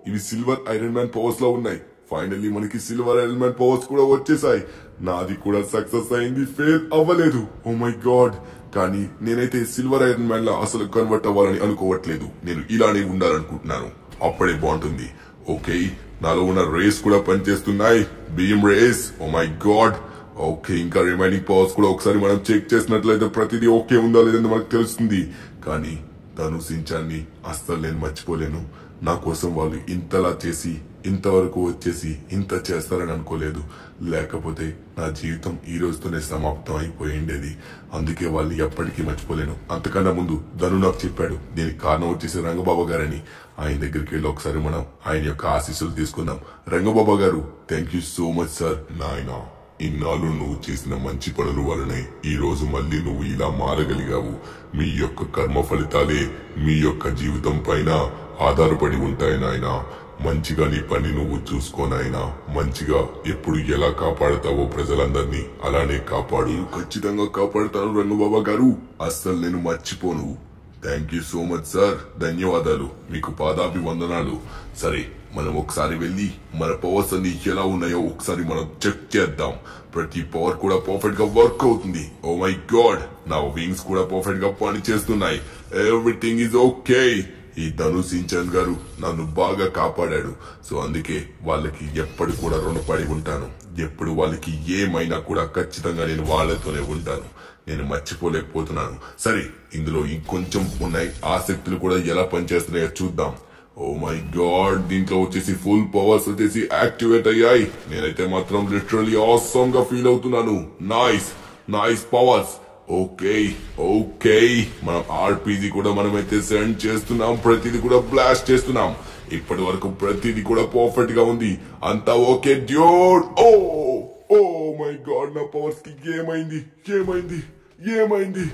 ఇవి సిల్వర్ ఐరన్ మ్యాన్ పవర్స్ లో ఉన్నాయి ఫైనల్లీ మనకి సిల్వర్ ఐరన్ మ్యాన్ పవర్స్ కూడా వచ్చేసాయి నాది కూడా సక్సెస్ అయింది ఫెయిల్ అవ్వలేదు ఓ మై గాడ్ కానీ నేనైతే సిల్వర్ ఐరన్ మ్యాన్ లా అసలు కన్వర్ట్ అవ్వాలని అనుకోవట్లేదు నేను ఇలానే ఉండాలనుకుంటున్నాను అప్పుడే బాగుంటుంది ఓకే నాలో ఉన్న రేస్ కూడా పనిచేస్తున్నాయి beam rays oh my god okay ఇంకా రిమైనింగ్ పవర్స్ కూడా ఒకసారి మనం చెక్ చేసినట్లయితే ప్రతిదీ ఓకే ఉందా లేదని మనకు తెలుస్తుంది కానీ తను సించాన్ని అస్సలు నేను మర్చిపోలేను నా కోసం వాళ్ళు ఇంతలా చేసి ఇంతవరకు వచ్చేసి ఇంత చేస్తారని అనుకోలేదు లేకపోతే నా జీవితం ఈ రోజుతోనే సమాప్తం అయిపోయిండేది అందుకే వాళ్ళు ఎప్పటికీ మర్చిపోలేను అంతకన్నా ముందు ధను నాకు చెప్పాడు దీనికి కారణం వచ్చేసి రంగబాబు గారని ఆయన దగ్గరికి వెళ్ళి ఒకసారి మనం ఆయన యొక్క ఆశీస్సులు తీసుకుందాం రంగబాబు గారు thank you so much sir నాయన ఇన్నాళ్ళు నువ్వు చేసిన మంచి పనులు వలనే రోజు మళ్ళీ నువ్వు ఇలా మారగలిగావు మీ యొక్క కర్మ ఫలితాలే మీ యొక్క జీవితం పైన ఆధారపడి ఉంటాయి నాయన మంచిగా నీ పని నువ్వు అయినా మంచిగా ఎప్పుడు ఎలా కాపాడతావో ప్రజలందరినీ అలానే కాపాడు ఖచ్చితంగా కాపాడుతాను రంగుబాబా గారు అస్సలు నేను మర్చిపోను thank you so much sir ధన్యవాదాలు మీకు పాదాభివందనాలు సరే మనం ఒకసారి వెళ్ళి మన పవర్స్ అన్ని ఎలా ఉన్నాయో ఒకసారి మనం చెక్ చేద్దాం ప్రతి పవర్ కూడా పర్ఫెక్ట్ గా వర్క్ అవుతుంది ఓ మై గాడ్ నా వింగ్స్ కూడా పర్ఫెక్ట్ గా పని చేస్తున్నాయి ఎవ్రీథింగ్ ఈజ్ ఓకే ఈ ధను సించన్ గారు నన్ను బాగా కాపాడాడు సో అందుకే వాళ్ళకి ఎప్పటి కూడా రుణపడి ఉంటాను ఎప్పుడు వాళ్ళకి ఏమైనా కూడా ఖచ్చితంగా నేను వాళ్ళతోనే ఉంటాను నేను మర్చిపోలేకపోతున్నాను సరే ఇందులో ఇంకొంచెం ఉన్నాయి ఆసక్తులు కూడా ఎలా పనిచేస్తున్నాయో చూద్దాం ఓ మై గాడ్ దీంట్లో వచ్చేసి ఫుల్ పవర్స్ వచ్చేసి యాక్టివేట్ అయ్యాయి నేనైతే మాత్రం లిటరలీ ఆసమ్ గా ఫీల్ అవుతున్నాను nice nice powers okay okay మనం ఆర్పీజీ కూడా మనమైతే సెండ్ చేస్తున్నాం ప్రతిది కూడా బ్లాస్ట్ చేస్తున్నాం ఇప్పటి వరకు ప్రతిది కూడా పర్ఫెక్ట్ గా ఉంది అంతా okay dude oh oh my god నా పవర్స్ కి ఏమైంది ఏమైంది ఏమైంది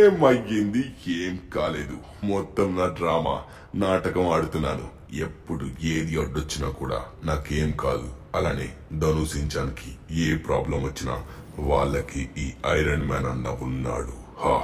ఏమయ్యింది ఏం కాలేదు మొత్తం నా డ్రామా నాటకం ఆడుతున్నాను ఎప్పుడు ఏది అడ్డొచ్చినా కూడా నాకేం కాదు అలానే ధనుసించానికి ఏ ప్రాబ్లం వచ్చినా వాళ్ళకి ఈ ఐరన్ మ్యాన్ అన్న ఉన్నాడు హా